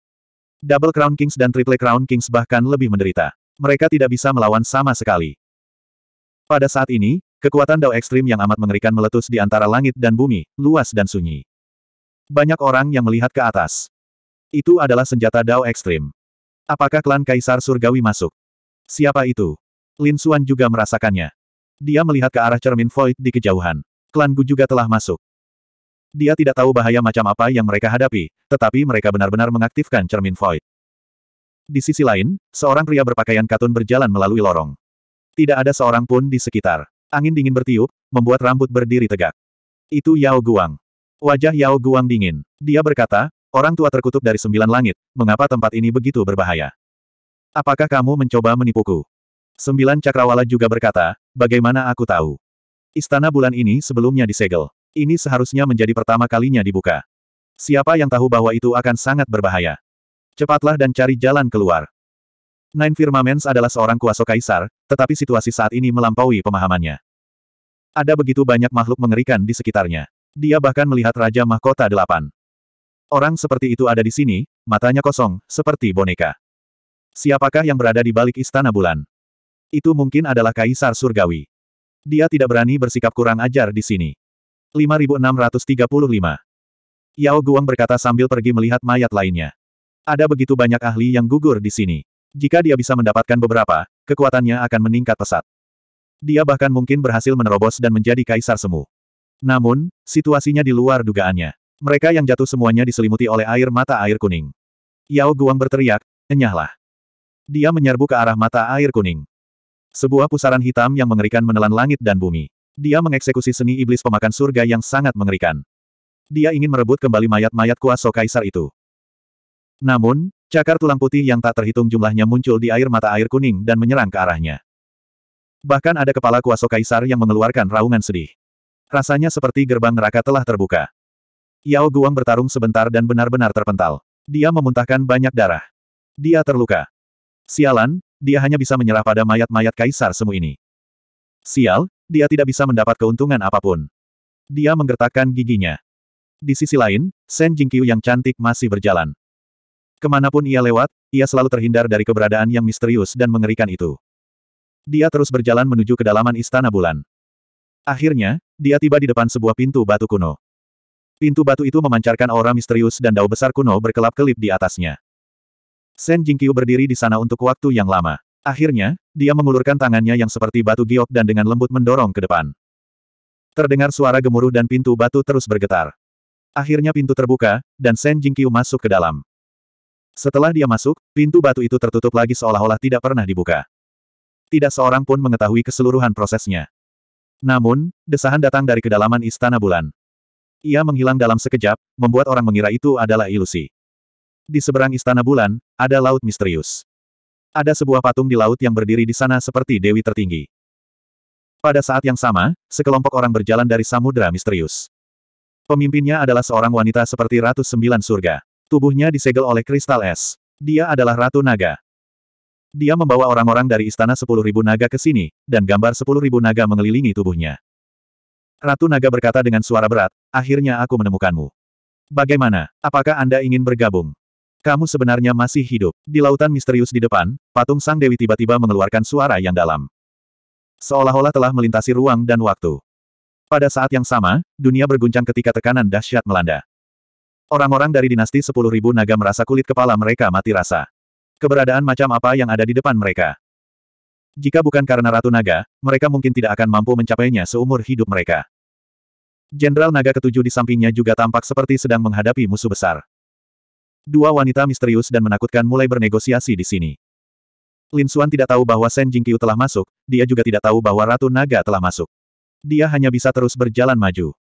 Double Crown Kings dan Triple Crown Kings bahkan lebih menderita. Mereka tidak bisa melawan sama sekali. Pada saat ini, kekuatan Dao ekstrim yang amat mengerikan meletus di antara langit dan bumi, luas dan sunyi. Banyak orang yang melihat ke atas. Itu adalah senjata Dao ekstrim. Apakah klan Kaisar Surgawi masuk? Siapa itu? Lin Xuan juga merasakannya. Dia melihat ke arah cermin void di kejauhan. Klan Gu juga telah masuk. Dia tidak tahu bahaya macam apa yang mereka hadapi, tetapi mereka benar-benar mengaktifkan cermin void. Di sisi lain, seorang pria berpakaian katun berjalan melalui lorong. Tidak ada seorang pun di sekitar. Angin dingin bertiup, membuat rambut berdiri tegak. Itu Yao Guang. Wajah Yao Guang dingin. Dia berkata, orang tua terkutuk dari sembilan langit, mengapa tempat ini begitu berbahaya? Apakah kamu mencoba menipuku? Sembilan cakrawala juga berkata, bagaimana aku tahu? Istana bulan ini sebelumnya disegel. Ini seharusnya menjadi pertama kalinya dibuka. Siapa yang tahu bahwa itu akan sangat berbahaya? Cepatlah dan cari jalan keluar. Nine Firmaments adalah seorang kuasa kaisar, tetapi situasi saat ini melampaui pemahamannya. Ada begitu banyak makhluk mengerikan di sekitarnya. Dia bahkan melihat Raja Mahkota Delapan. Orang seperti itu ada di sini, matanya kosong, seperti boneka. Siapakah yang berada di balik istana bulan? Itu mungkin adalah Kaisar Surgawi. Dia tidak berani bersikap kurang ajar di sini. 5635 Yao Guang berkata sambil pergi melihat mayat lainnya. Ada begitu banyak ahli yang gugur di sini. Jika dia bisa mendapatkan beberapa, kekuatannya akan meningkat pesat. Dia bahkan mungkin berhasil menerobos dan menjadi Kaisar Semu. Namun, situasinya di luar dugaannya. Mereka yang jatuh semuanya diselimuti oleh air mata air kuning. Yao Guang berteriak, enyahlah. Dia menyerbu ke arah mata air kuning. Sebuah pusaran hitam yang mengerikan menelan langit dan bumi. Dia mengeksekusi seni iblis pemakan surga yang sangat mengerikan. Dia ingin merebut kembali mayat-mayat kuasa kaisar itu. Namun, cakar tulang putih yang tak terhitung jumlahnya muncul di air mata air kuning dan menyerang ke arahnya. Bahkan ada kepala kuasa kaisar yang mengeluarkan raungan sedih. Rasanya seperti gerbang neraka telah terbuka. Yao Guang bertarung sebentar dan benar-benar terpental. Dia memuntahkan banyak darah. Dia terluka. Sialan, dia hanya bisa menyerah pada mayat-mayat kaisar semu ini. Sial, dia tidak bisa mendapat keuntungan apapun. Dia menggertakkan giginya. Di sisi lain, Shen Jingqiu yang cantik masih berjalan. Kemanapun ia lewat, ia selalu terhindar dari keberadaan yang misterius dan mengerikan itu. Dia terus berjalan menuju kedalaman Istana Bulan. Akhirnya, dia tiba di depan sebuah pintu batu kuno. Pintu batu itu memancarkan aura misterius dan dao besar kuno berkelap-kelip di atasnya. Sen Jingqiu berdiri di sana untuk waktu yang lama. Akhirnya, dia mengulurkan tangannya yang seperti batu giok dan dengan lembut mendorong ke depan. Terdengar suara gemuruh dan pintu batu terus bergetar. Akhirnya pintu terbuka, dan Sen Jingqiu masuk ke dalam. Setelah dia masuk, pintu batu itu tertutup lagi seolah-olah tidak pernah dibuka. Tidak seorang pun mengetahui keseluruhan prosesnya. Namun, desahan datang dari kedalaman Istana Bulan. Ia menghilang dalam sekejap, membuat orang mengira itu adalah ilusi. Di seberang istana bulan, ada laut misterius. Ada sebuah patung di laut yang berdiri di sana seperti dewi tertinggi. Pada saat yang sama, sekelompok orang berjalan dari samudera misterius. Pemimpinnya adalah seorang wanita seperti Ratu Sembilan Surga. Tubuhnya disegel oleh kristal es. Dia adalah Ratu Naga. Dia membawa orang-orang dari istana sepuluh ribu naga ke sini, dan gambar sepuluh ribu naga mengelilingi tubuhnya. Ratu Naga berkata dengan suara berat, akhirnya aku menemukanmu. Bagaimana, apakah Anda ingin bergabung? Kamu sebenarnya masih hidup. Di lautan misterius di depan, patung sang dewi tiba-tiba mengeluarkan suara yang dalam. Seolah-olah telah melintasi ruang dan waktu. Pada saat yang sama, dunia berguncang ketika tekanan dahsyat melanda. Orang-orang dari dinasti 10.000 naga merasa kulit kepala mereka mati rasa. Keberadaan macam apa yang ada di depan mereka? Jika bukan karena Ratu Naga, mereka mungkin tidak akan mampu mencapainya seumur hidup mereka. Jenderal Naga ketujuh di sampingnya juga tampak seperti sedang menghadapi musuh besar. Dua wanita misterius dan menakutkan mulai bernegosiasi di sini. Lin Xuan tidak tahu bahwa Shen Jingqiu telah masuk, dia juga tidak tahu bahwa Ratu Naga telah masuk. Dia hanya bisa terus berjalan maju.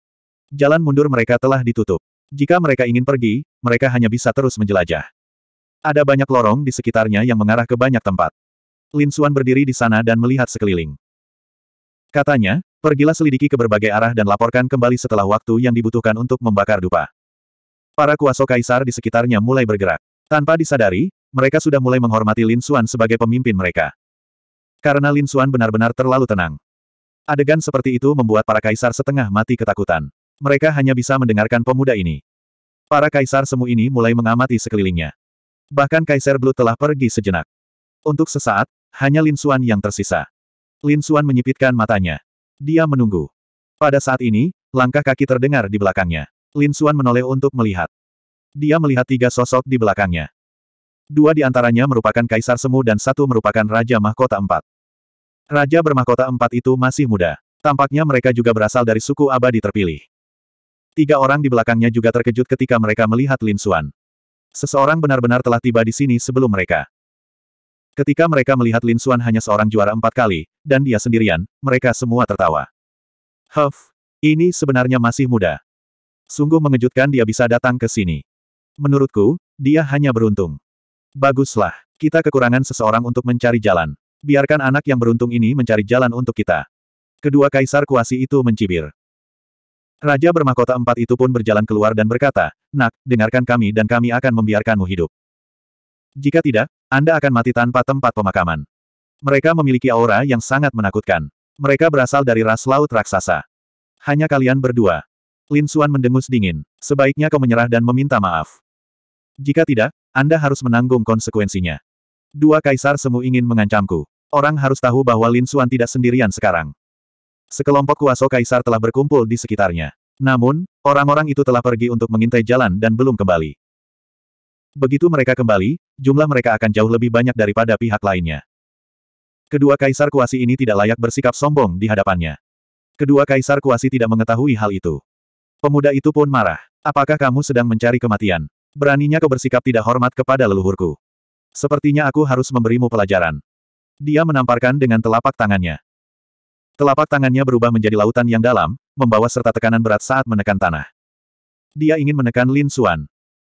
Jalan mundur mereka telah ditutup. Jika mereka ingin pergi, mereka hanya bisa terus menjelajah. Ada banyak lorong di sekitarnya yang mengarah ke banyak tempat. Lin Xuan berdiri di sana dan melihat sekeliling. Katanya, pergilah selidiki ke berbagai arah dan laporkan kembali setelah waktu yang dibutuhkan untuk membakar dupa. Para kuasa kaisar di sekitarnya mulai bergerak. Tanpa disadari, mereka sudah mulai menghormati Lin Xuan sebagai pemimpin mereka. Karena Lin Xuan benar-benar terlalu tenang. Adegan seperti itu membuat para kaisar setengah mati ketakutan. Mereka hanya bisa mendengarkan pemuda ini. Para kaisar semu ini mulai mengamati sekelilingnya. Bahkan Kaisar Blue telah pergi sejenak. Untuk sesaat, hanya Lin Xuan yang tersisa. Lin Xuan menyipitkan matanya. Dia menunggu. Pada saat ini, langkah kaki terdengar di belakangnya. Lin Suan menoleh untuk melihat. Dia melihat tiga sosok di belakangnya. Dua di antaranya merupakan Kaisar Semu dan satu merupakan Raja Mahkota Empat. Raja bermahkota empat itu masih muda. Tampaknya mereka juga berasal dari suku abadi terpilih. Tiga orang di belakangnya juga terkejut ketika mereka melihat Lin Suan. Seseorang benar-benar telah tiba di sini sebelum mereka. Ketika mereka melihat Lin Suan hanya seorang juara empat kali, dan dia sendirian, mereka semua tertawa. Huff, ini sebenarnya masih muda. Sungguh mengejutkan dia bisa datang ke sini. Menurutku, dia hanya beruntung. Baguslah, kita kekurangan seseorang untuk mencari jalan. Biarkan anak yang beruntung ini mencari jalan untuk kita. Kedua kaisar kuasi itu mencibir. Raja bermahkota empat itu pun berjalan keluar dan berkata, Nak, dengarkan kami dan kami akan membiarkanmu hidup. Jika tidak, Anda akan mati tanpa tempat pemakaman. Mereka memiliki aura yang sangat menakutkan. Mereka berasal dari ras laut raksasa. Hanya kalian berdua. Lin Xuan mendengus dingin. Sebaiknya kau menyerah dan meminta maaf. Jika tidak, Anda harus menanggung konsekuensinya. Dua kaisar semu ingin mengancamku. Orang harus tahu bahwa Lin Xuan tidak sendirian sekarang. Sekelompok kuasa kaisar telah berkumpul di sekitarnya. Namun, orang-orang itu telah pergi untuk mengintai jalan dan belum kembali. Begitu mereka kembali, jumlah mereka akan jauh lebih banyak daripada pihak lainnya. Kedua kaisar kuasi ini tidak layak bersikap sombong di hadapannya. Kedua kaisar kuasi tidak mengetahui hal itu. Pemuda itu pun marah. Apakah kamu sedang mencari kematian? Beraninya kau bersikap tidak hormat kepada leluhurku. Sepertinya aku harus memberimu pelajaran. Dia menamparkan dengan telapak tangannya. Telapak tangannya berubah menjadi lautan yang dalam, membawa serta tekanan berat saat menekan tanah. Dia ingin menekan Lin Suan.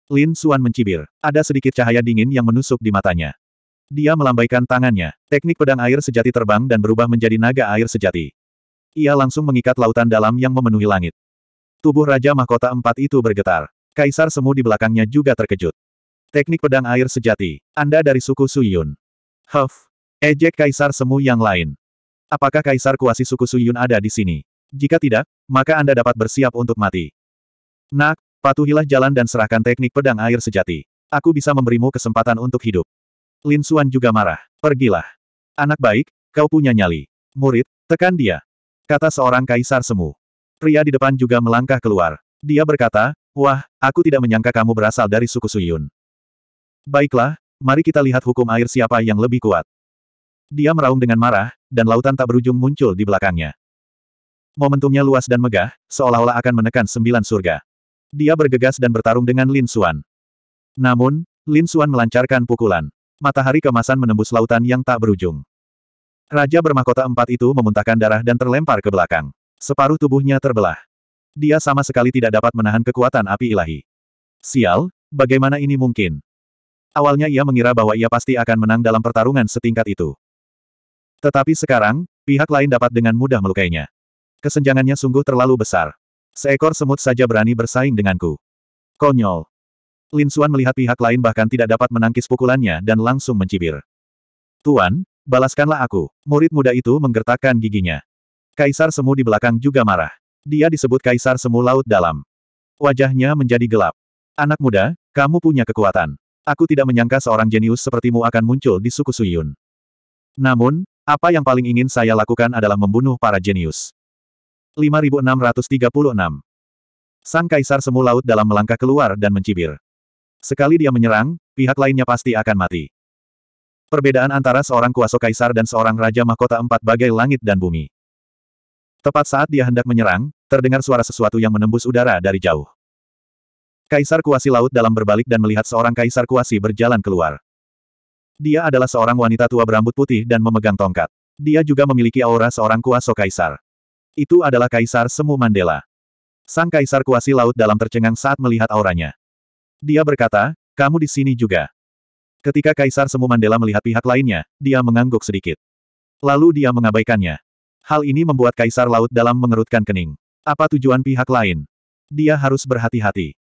Lin Suan mencibir. Ada sedikit cahaya dingin yang menusuk di matanya. Dia melambaikan tangannya. Teknik pedang air sejati terbang dan berubah menjadi naga air sejati. Ia langsung mengikat lautan dalam yang memenuhi langit. Tubuh Raja Mahkota Empat itu bergetar. Kaisar Semu di belakangnya juga terkejut. Teknik pedang air sejati. Anda dari suku Suyun. Huff. Ejek Kaisar Semu yang lain. Apakah Kaisar Kuasi suku Suyun ada di sini? Jika tidak, maka Anda dapat bersiap untuk mati. Nak, patuhilah jalan dan serahkan teknik pedang air sejati. Aku bisa memberimu kesempatan untuk hidup. Lin Suan juga marah. Pergilah. Anak baik, kau punya nyali. Murid, tekan dia. Kata seorang Kaisar Semu. Pria di depan juga melangkah keluar. Dia berkata, Wah, aku tidak menyangka kamu berasal dari suku Suyun. Baiklah, mari kita lihat hukum air siapa yang lebih kuat. Dia meraung dengan marah, dan lautan tak berujung muncul di belakangnya. Momentumnya luas dan megah, seolah-olah akan menekan sembilan surga. Dia bergegas dan bertarung dengan Lin Suan. Namun, Lin Suan melancarkan pukulan. Matahari kemasan menembus lautan yang tak berujung. Raja bermahkota empat itu memuntahkan darah dan terlempar ke belakang. Separuh tubuhnya terbelah. Dia sama sekali tidak dapat menahan kekuatan api ilahi. Sial, bagaimana ini mungkin? Awalnya ia mengira bahwa ia pasti akan menang dalam pertarungan setingkat itu. Tetapi sekarang, pihak lain dapat dengan mudah melukainya. Kesenjangannya sungguh terlalu besar. Seekor semut saja berani bersaing denganku. Konyol. Lin Xuan melihat pihak lain bahkan tidak dapat menangkis pukulannya dan langsung mencibir. Tuan, balaskanlah aku. Murid muda itu menggertakkan giginya. Kaisar Semu di belakang juga marah. Dia disebut Kaisar Semu Laut Dalam. Wajahnya menjadi gelap. Anak muda, kamu punya kekuatan. Aku tidak menyangka seorang jenius sepertimu akan muncul di suku Suyun. Namun, apa yang paling ingin saya lakukan adalah membunuh para jenius. 5636 Sang Kaisar Semu Laut Dalam melangkah keluar dan mencibir. Sekali dia menyerang, pihak lainnya pasti akan mati. Perbedaan antara seorang kuasa kaisar dan seorang raja mahkota empat bagai langit dan bumi. Tepat saat dia hendak menyerang, terdengar suara sesuatu yang menembus udara dari jauh. Kaisar Kuasi Laut dalam berbalik dan melihat seorang Kaisar Kuasi berjalan keluar. Dia adalah seorang wanita tua berambut putih dan memegang tongkat. Dia juga memiliki aura seorang kuaso kaisar. Itu adalah Kaisar Semu Mandela. Sang Kaisar Kuasi Laut dalam tercengang saat melihat auranya. Dia berkata, kamu di sini juga. Ketika Kaisar Semu Mandela melihat pihak lainnya, dia mengangguk sedikit. Lalu dia mengabaikannya. Hal ini membuat Kaisar Laut Dalam mengerutkan kening. Apa tujuan pihak lain? Dia harus berhati-hati.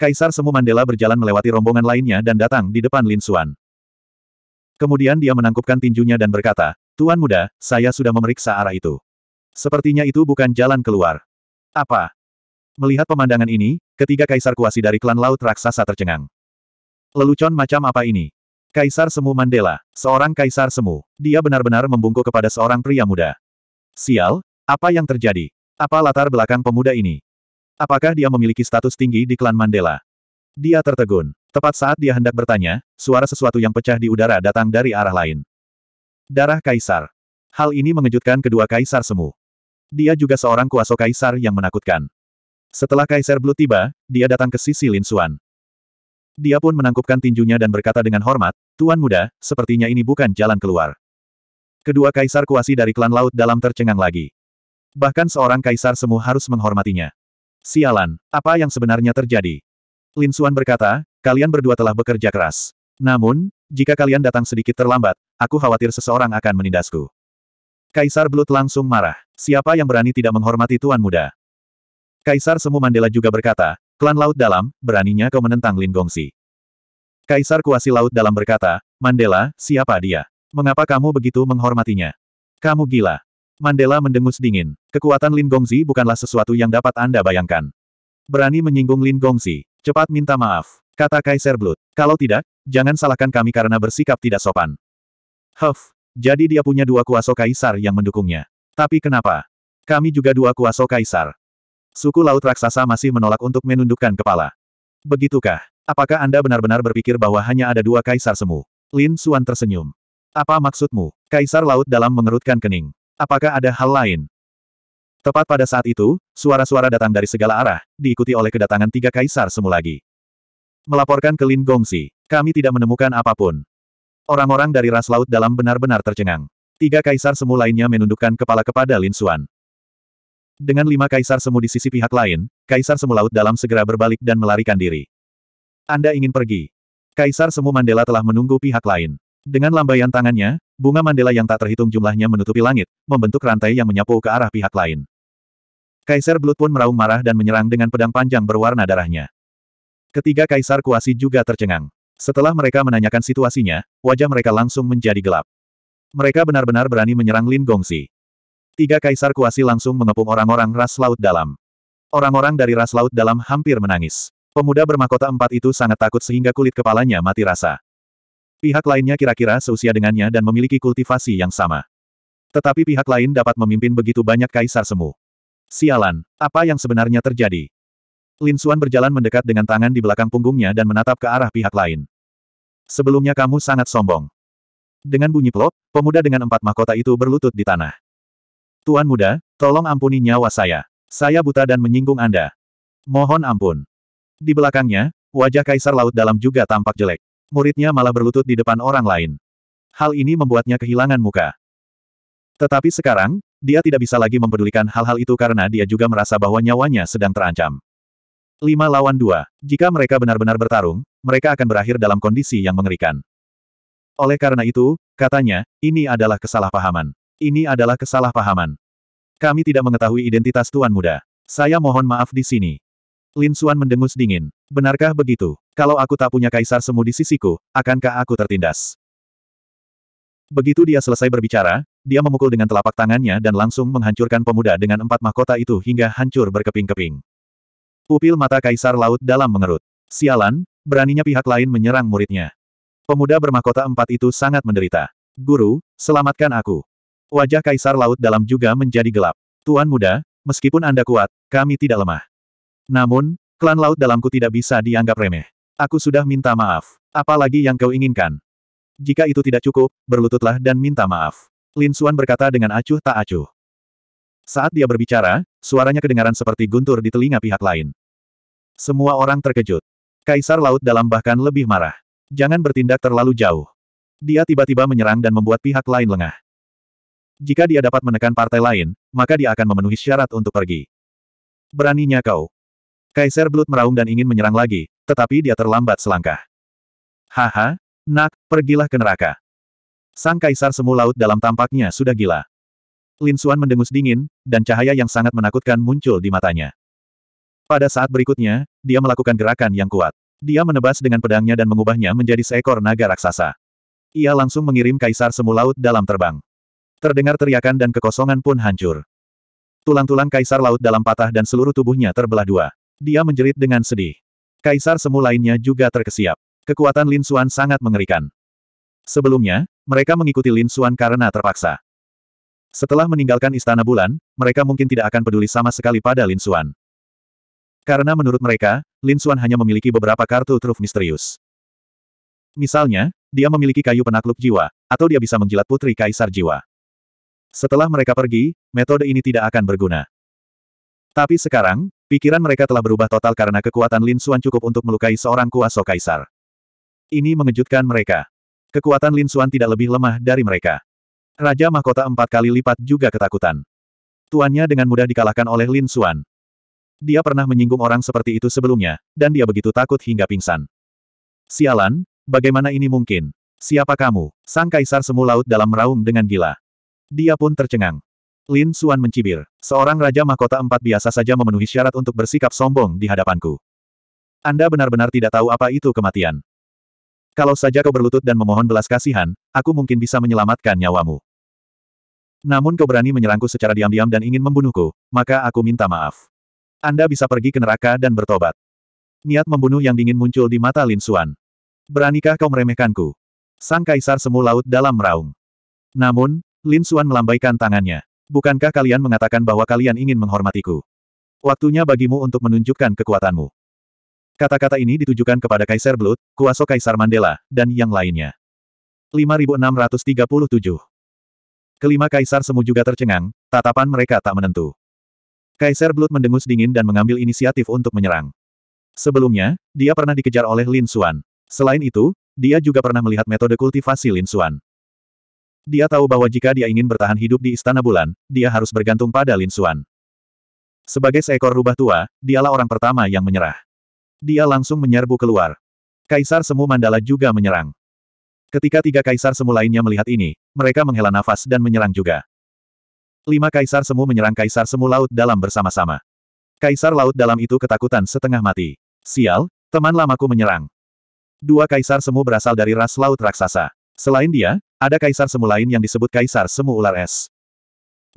Kaisar Semu Mandela berjalan melewati rombongan lainnya dan datang di depan Lin Xuan. Kemudian dia menangkupkan tinjunya dan berkata, Tuan muda, saya sudah memeriksa arah itu. Sepertinya itu bukan jalan keluar. Apa? Melihat pemandangan ini, ketiga kaisar kuasi dari klan laut raksasa tercengang. Lelucon macam apa ini? Kaisar Semu Mandela, seorang kaisar semu, dia benar-benar membungkuk kepada seorang pria muda. Sial, apa yang terjadi? Apa latar belakang pemuda ini? Apakah dia memiliki status tinggi di klan Mandela? Dia tertegun. Tepat saat dia hendak bertanya, suara sesuatu yang pecah di udara datang dari arah lain. Darah Kaisar. Hal ini mengejutkan kedua Kaisar Semu. Dia juga seorang kuasa Kaisar yang menakutkan. Setelah Kaisar Blue tiba, dia datang ke sisi Lin Xuan. Dia pun menangkupkan tinjunya dan berkata dengan hormat, Tuan muda, sepertinya ini bukan jalan keluar. Kedua kaisar kuasi dari klan laut dalam tercengang lagi. Bahkan seorang kaisar semu harus menghormatinya. Sialan, apa yang sebenarnya terjadi? Lin Xuan berkata, kalian berdua telah bekerja keras. Namun, jika kalian datang sedikit terlambat, aku khawatir seseorang akan menindasku. Kaisar Blood langsung marah. Siapa yang berani tidak menghormati Tuan Muda? Kaisar Semu Mandela juga berkata, klan laut dalam, beraninya kau menentang Lin Gongsi. Kaisar Kuasi Laut Dalam berkata, Mandela, siapa dia? Mengapa kamu begitu menghormatinya? Kamu gila. Mandela mendengus dingin. Kekuatan Lin Gongzi bukanlah sesuatu yang dapat Anda bayangkan. Berani menyinggung Lin Gongzi. Cepat minta maaf. Kata Kaiser Blood. Kalau tidak, jangan salahkan kami karena bersikap tidak sopan. Huff. Jadi dia punya dua kuasa kaisar yang mendukungnya. Tapi kenapa? Kami juga dua kuasa kaisar. Suku Laut Raksasa masih menolak untuk menundukkan kepala. Begitukah? Apakah Anda benar-benar berpikir bahwa hanya ada dua kaisar semu? Lin Suan tersenyum. Apa maksudmu? Kaisar Laut Dalam mengerutkan kening. Apakah ada hal lain? Tepat pada saat itu, suara-suara datang dari segala arah, diikuti oleh kedatangan tiga kaisar semu lagi. Melaporkan ke Lin Gongsi, kami tidak menemukan apapun. Orang-orang dari ras laut dalam benar-benar tercengang. Tiga kaisar semu lainnya menundukkan kepala kepada Lin Xuan. Dengan lima kaisar semu di sisi pihak lain, kaisar semu laut dalam segera berbalik dan melarikan diri. Anda ingin pergi. Kaisar semu Mandela telah menunggu pihak lain. Dengan lambaian tangannya, bunga mandela yang tak terhitung jumlahnya menutupi langit, membentuk rantai yang menyapu ke arah pihak lain. Kaisar Blood pun meraung marah dan menyerang dengan pedang panjang berwarna darahnya. Ketiga Kaisar Kuasi juga tercengang. Setelah mereka menanyakan situasinya, wajah mereka langsung menjadi gelap. Mereka benar-benar berani menyerang Lin Gongsi. Tiga Kaisar Kuasi langsung mengepung orang-orang ras laut dalam. Orang-orang dari ras laut dalam hampir menangis. Pemuda bermakota empat itu sangat takut sehingga kulit kepalanya mati rasa. Pihak lainnya kira-kira seusia dengannya dan memiliki kultivasi yang sama. Tetapi pihak lain dapat memimpin begitu banyak kaisar semu. Sialan, apa yang sebenarnya terjadi? Lin Suan berjalan mendekat dengan tangan di belakang punggungnya dan menatap ke arah pihak lain. Sebelumnya kamu sangat sombong. Dengan bunyi plop, pemuda dengan empat mahkota itu berlutut di tanah. Tuan muda, tolong ampuni nyawa saya. Saya buta dan menyinggung Anda. Mohon ampun. Di belakangnya, wajah Kaisar Laut Dalam juga tampak jelek. Muridnya malah berlutut di depan orang lain. Hal ini membuatnya kehilangan muka. Tetapi sekarang, dia tidak bisa lagi mempedulikan hal-hal itu karena dia juga merasa bahwa nyawanya sedang terancam. Lima lawan dua. Jika mereka benar-benar bertarung, mereka akan berakhir dalam kondisi yang mengerikan. Oleh karena itu, katanya, ini adalah kesalahpahaman. Ini adalah kesalahpahaman. Kami tidak mengetahui identitas Tuan Muda. Saya mohon maaf di sini. Lin Suan mendengus dingin. Benarkah begitu? Kalau aku tak punya kaisar semu di sisiku, akankah aku tertindas? Begitu dia selesai berbicara, dia memukul dengan telapak tangannya dan langsung menghancurkan pemuda dengan empat mahkota itu hingga hancur berkeping-keping. Pupil mata kaisar laut dalam mengerut. Sialan, beraninya pihak lain menyerang muridnya. Pemuda bermahkota empat itu sangat menderita. Guru, selamatkan aku. Wajah kaisar laut dalam juga menjadi gelap. Tuan muda, meskipun Anda kuat, kami tidak lemah. Namun, klan laut dalamku tidak bisa dianggap remeh. Aku sudah minta maaf. Apalagi yang kau inginkan? Jika itu tidak cukup, berlututlah dan minta maaf. Lin Xuan berkata dengan acuh tak acuh. Saat dia berbicara, suaranya kedengaran seperti guntur di telinga pihak lain. Semua orang terkejut. Kaisar Laut Dalam bahkan lebih marah. Jangan bertindak terlalu jauh. Dia tiba-tiba menyerang dan membuat pihak lain lengah. Jika dia dapat menekan partai lain, maka dia akan memenuhi syarat untuk pergi. Beraninya kau, Kaisar Blood meraung dan ingin menyerang lagi, tetapi dia terlambat selangkah. Haha, nak, pergilah ke neraka. Sang Kaisar Semu Laut dalam tampaknya sudah gila. Lin Xuan mendengus dingin, dan cahaya yang sangat menakutkan muncul di matanya. Pada saat berikutnya, dia melakukan gerakan yang kuat. Dia menebas dengan pedangnya dan mengubahnya menjadi seekor naga raksasa. Ia langsung mengirim Kaisar Semu Laut dalam terbang. Terdengar teriakan dan kekosongan pun hancur. Tulang-tulang Kaisar Laut dalam patah dan seluruh tubuhnya terbelah dua. Dia menjerit dengan sedih. Kaisar Semu lainnya juga terkesiap. Kekuatan Lin Xuan sangat mengerikan. Sebelumnya, mereka mengikuti Lin Xuan karena terpaksa. Setelah meninggalkan Istana Bulan, mereka mungkin tidak akan peduli sama sekali pada Lin Xuan. Karena menurut mereka, Lin Xuan hanya memiliki beberapa kartu truf misterius. Misalnya, dia memiliki kayu penakluk jiwa, atau dia bisa menjilat putri kaisar jiwa. Setelah mereka pergi, metode ini tidak akan berguna. Tapi sekarang, Pikiran mereka telah berubah total karena kekuatan Lin Xuan cukup untuk melukai seorang kuasa kaisar. Ini mengejutkan mereka. Kekuatan Lin Xuan tidak lebih lemah dari mereka. Raja mahkota empat kali lipat juga ketakutan. Tuannya dengan mudah dikalahkan oleh Lin Xuan. Dia pernah menyinggung orang seperti itu sebelumnya, dan dia begitu takut hingga pingsan. Sialan, bagaimana ini mungkin? Siapa kamu? Sang kaisar semu laut dalam meraung dengan gila. Dia pun tercengang. Lin Suan mencibir. Seorang Raja Mahkota Empat biasa saja memenuhi syarat untuk bersikap sombong di hadapanku. Anda benar-benar tidak tahu apa itu kematian. Kalau saja kau berlutut dan memohon belas kasihan, aku mungkin bisa menyelamatkan nyawamu. Namun kau berani menyerangku secara diam-diam dan ingin membunuhku, maka aku minta maaf. Anda bisa pergi ke neraka dan bertobat. Niat membunuh yang dingin muncul di mata Lin Suan. Beranikah kau meremehkanku? Sang kaisar semu laut dalam meraung. Namun, Lin Suan melambaikan tangannya. Bukankah kalian mengatakan bahwa kalian ingin menghormatiku? Waktunya bagimu untuk menunjukkan kekuatanmu. Kata-kata ini ditujukan kepada Kaisar Blood, Kuaso Kaisar Mandela, dan yang lainnya. 5637 Kelima Kaisar Semu juga tercengang, tatapan mereka tak menentu. Kaisar Blood mendengus dingin dan mengambil inisiatif untuk menyerang. Sebelumnya, dia pernah dikejar oleh Lin Xuan. Selain itu, dia juga pernah melihat metode kultivasi Lin Xuan. Dia tahu bahwa jika dia ingin bertahan hidup di Istana Bulan, dia harus bergantung pada Lin Xuan. Sebagai seekor rubah tua, dialah orang pertama yang menyerah. Dia langsung menyerbu keluar. Kaisar Semu Mandala juga menyerang. Ketika tiga kaisar semu lainnya melihat ini, mereka menghela nafas dan menyerang juga. Lima kaisar semu menyerang kaisar semu laut dalam bersama-sama. Kaisar laut dalam itu ketakutan setengah mati. Sial, teman lamaku menyerang. Dua kaisar semu berasal dari ras laut raksasa. Selain dia, ada kaisar semu lain yang disebut kaisar semu ular es.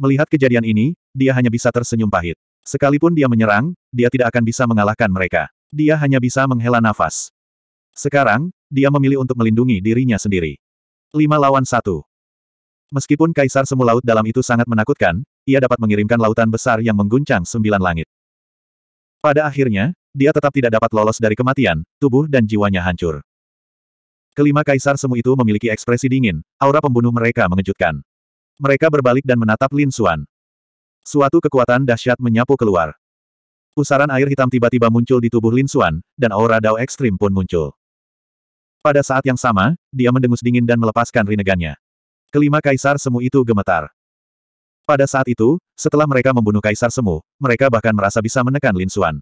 Melihat kejadian ini, dia hanya bisa tersenyum pahit. Sekalipun dia menyerang, dia tidak akan bisa mengalahkan mereka. Dia hanya bisa menghela nafas. Sekarang, dia memilih untuk melindungi dirinya sendiri. 5 lawan 1 Meskipun kaisar semu laut dalam itu sangat menakutkan, ia dapat mengirimkan lautan besar yang mengguncang sembilan langit. Pada akhirnya, dia tetap tidak dapat lolos dari kematian, tubuh dan jiwanya hancur. Kelima kaisar semu itu memiliki ekspresi dingin, aura pembunuh mereka mengejutkan. Mereka berbalik dan menatap Lin Xuan. Suatu kekuatan dahsyat menyapu keluar. Pusaran air hitam tiba-tiba muncul di tubuh Lin Xuan, dan aura dao ekstrim pun muncul. Pada saat yang sama, dia mendengus dingin dan melepaskan rinegannya. Kelima kaisar semu itu gemetar. Pada saat itu, setelah mereka membunuh kaisar semu, mereka bahkan merasa bisa menekan Lin Xuan.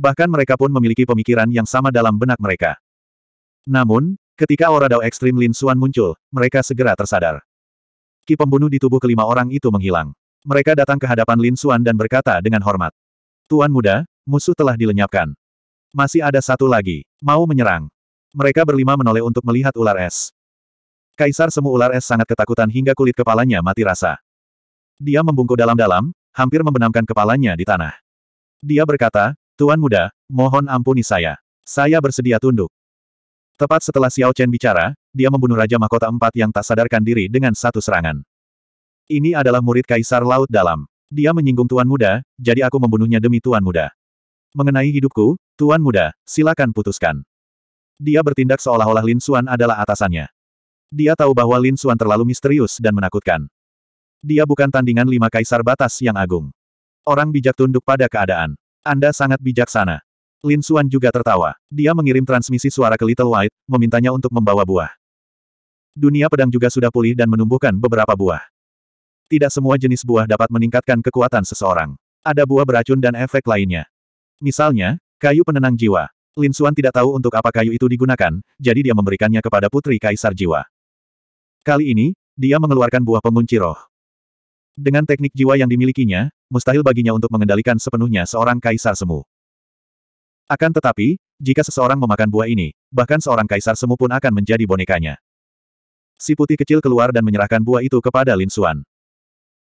Bahkan mereka pun memiliki pemikiran yang sama dalam benak mereka. Namun, ketika aura Dao ekstrim Lin Xuan muncul, mereka segera tersadar. Ki pembunuh di tubuh kelima orang itu menghilang. Mereka datang ke hadapan Lin Xuan dan berkata dengan hormat. Tuan muda, musuh telah dilenyapkan. Masih ada satu lagi. Mau menyerang. Mereka berlima menoleh untuk melihat ular es. Kaisar semu ular es sangat ketakutan hingga kulit kepalanya mati rasa. Dia membungkuk dalam-dalam, hampir membenamkan kepalanya di tanah. Dia berkata, Tuan muda, mohon ampuni saya. Saya bersedia tunduk. Tepat setelah Xiao Chen bicara, dia membunuh Raja Mahkota Empat yang tak sadarkan diri dengan satu serangan. Ini adalah murid Kaisar Laut Dalam. Dia menyinggung Tuan Muda, jadi aku membunuhnya demi Tuan Muda. Mengenai hidupku, Tuan Muda, silakan putuskan. Dia bertindak seolah-olah Lin Xuan adalah atasannya. Dia tahu bahwa Lin Xuan terlalu misterius dan menakutkan. Dia bukan tandingan lima kaisar batas yang agung. Orang bijak tunduk pada keadaan. Anda sangat bijaksana. Lin Suan juga tertawa. Dia mengirim transmisi suara ke Little White, memintanya untuk membawa buah. Dunia pedang juga sudah pulih dan menumbuhkan beberapa buah. Tidak semua jenis buah dapat meningkatkan kekuatan seseorang. Ada buah beracun dan efek lainnya. Misalnya, kayu penenang jiwa. Lin Suan tidak tahu untuk apa kayu itu digunakan, jadi dia memberikannya kepada putri kaisar jiwa. Kali ini, dia mengeluarkan buah pengunci roh. Dengan teknik jiwa yang dimilikinya, mustahil baginya untuk mengendalikan sepenuhnya seorang kaisar semu. Akan tetapi, jika seseorang memakan buah ini, bahkan seorang kaisar semu pun akan menjadi bonekanya. Si putih kecil keluar dan menyerahkan buah itu kepada Lin Xuan.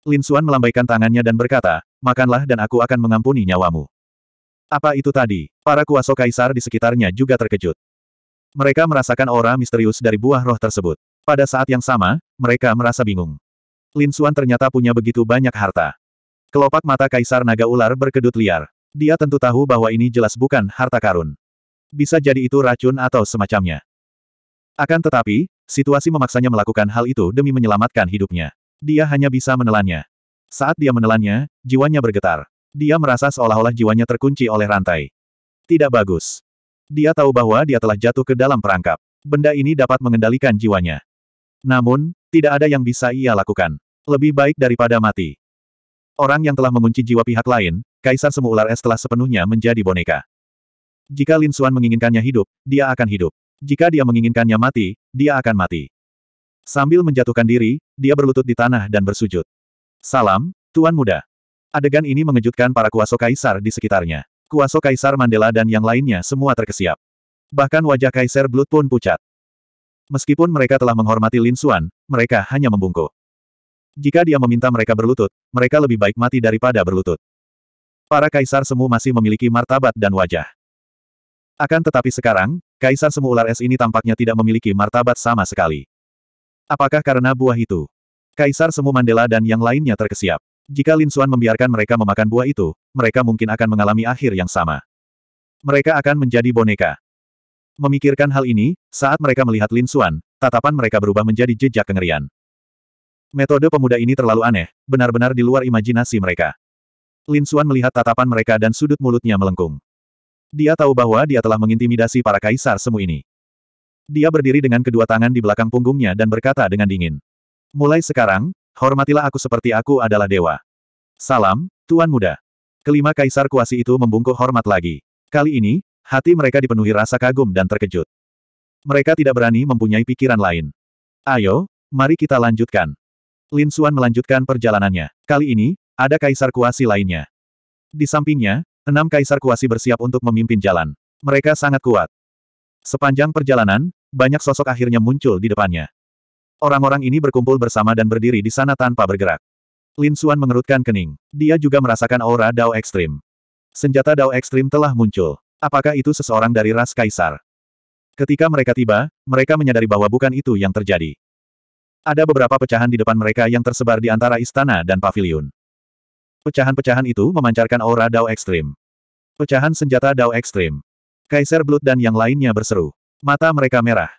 Lin Xuan melambaikan tangannya dan berkata, makanlah dan aku akan mengampuni nyawamu. Apa itu tadi? Para kuasa kaisar di sekitarnya juga terkejut. Mereka merasakan aura misterius dari buah roh tersebut. Pada saat yang sama, mereka merasa bingung. Lin Xuan ternyata punya begitu banyak harta. Kelopak mata kaisar naga ular berkedut liar. Dia tentu tahu bahwa ini jelas bukan harta karun. Bisa jadi itu racun atau semacamnya. Akan tetapi, situasi memaksanya melakukan hal itu demi menyelamatkan hidupnya. Dia hanya bisa menelannya. Saat dia menelannya, jiwanya bergetar. Dia merasa seolah-olah jiwanya terkunci oleh rantai. Tidak bagus. Dia tahu bahwa dia telah jatuh ke dalam perangkap. Benda ini dapat mengendalikan jiwanya. Namun, tidak ada yang bisa ia lakukan. Lebih baik daripada mati. Orang yang telah mengunci jiwa pihak lain, Kaisar Semu Ular Es telah sepenuhnya menjadi boneka. Jika Lin Xuan menginginkannya hidup, dia akan hidup. Jika dia menginginkannya mati, dia akan mati. Sambil menjatuhkan diri, dia berlutut di tanah dan bersujud. Salam, Tuan Muda. Adegan ini mengejutkan para kuasa kaisar di sekitarnya. Kuasa kaisar Mandela dan yang lainnya semua terkesiap. Bahkan wajah kaisar Blood pun pucat. Meskipun mereka telah menghormati Lin Xuan, mereka hanya membungkuk. Jika dia meminta mereka berlutut, mereka lebih baik mati daripada berlutut. Para kaisar semu masih memiliki martabat dan wajah. Akan tetapi sekarang, kaisar semu ular es ini tampaknya tidak memiliki martabat sama sekali. Apakah karena buah itu? Kaisar semu Mandela dan yang lainnya terkesiap. Jika Lin Xuan membiarkan mereka memakan buah itu, mereka mungkin akan mengalami akhir yang sama. Mereka akan menjadi boneka. Memikirkan hal ini, saat mereka melihat Lin Xuan, tatapan mereka berubah menjadi jejak kengerian. Metode pemuda ini terlalu aneh, benar-benar di luar imajinasi mereka. Lin Xuan melihat tatapan mereka dan sudut mulutnya melengkung. Dia tahu bahwa dia telah mengintimidasi para kaisar semu ini. Dia berdiri dengan kedua tangan di belakang punggungnya dan berkata dengan dingin. Mulai sekarang, hormatilah aku seperti aku adalah dewa. Salam, Tuan Muda. Kelima kaisar kuasi itu membungkuk hormat lagi. Kali ini, hati mereka dipenuhi rasa kagum dan terkejut. Mereka tidak berani mempunyai pikiran lain. Ayo, mari kita lanjutkan. Lin Suan melanjutkan perjalanannya. Kali ini, ada kaisar kuasi lainnya. Di sampingnya, enam kaisar kuasi bersiap untuk memimpin jalan. Mereka sangat kuat. Sepanjang perjalanan, banyak sosok akhirnya muncul di depannya. Orang-orang ini berkumpul bersama dan berdiri di sana tanpa bergerak. Lin Xuan mengerutkan kening. Dia juga merasakan aura Dao Ekstrim. Senjata Dao Ekstrim telah muncul. Apakah itu seseorang dari ras kaisar? Ketika mereka tiba, mereka menyadari bahwa bukan itu yang terjadi. Ada beberapa pecahan di depan mereka yang tersebar di antara istana dan paviliun. Pecahan-pecahan itu memancarkan aura Dao ekstrim. Pecahan senjata Dao ekstrim. Kaisar Blood dan yang lainnya berseru. Mata mereka merah.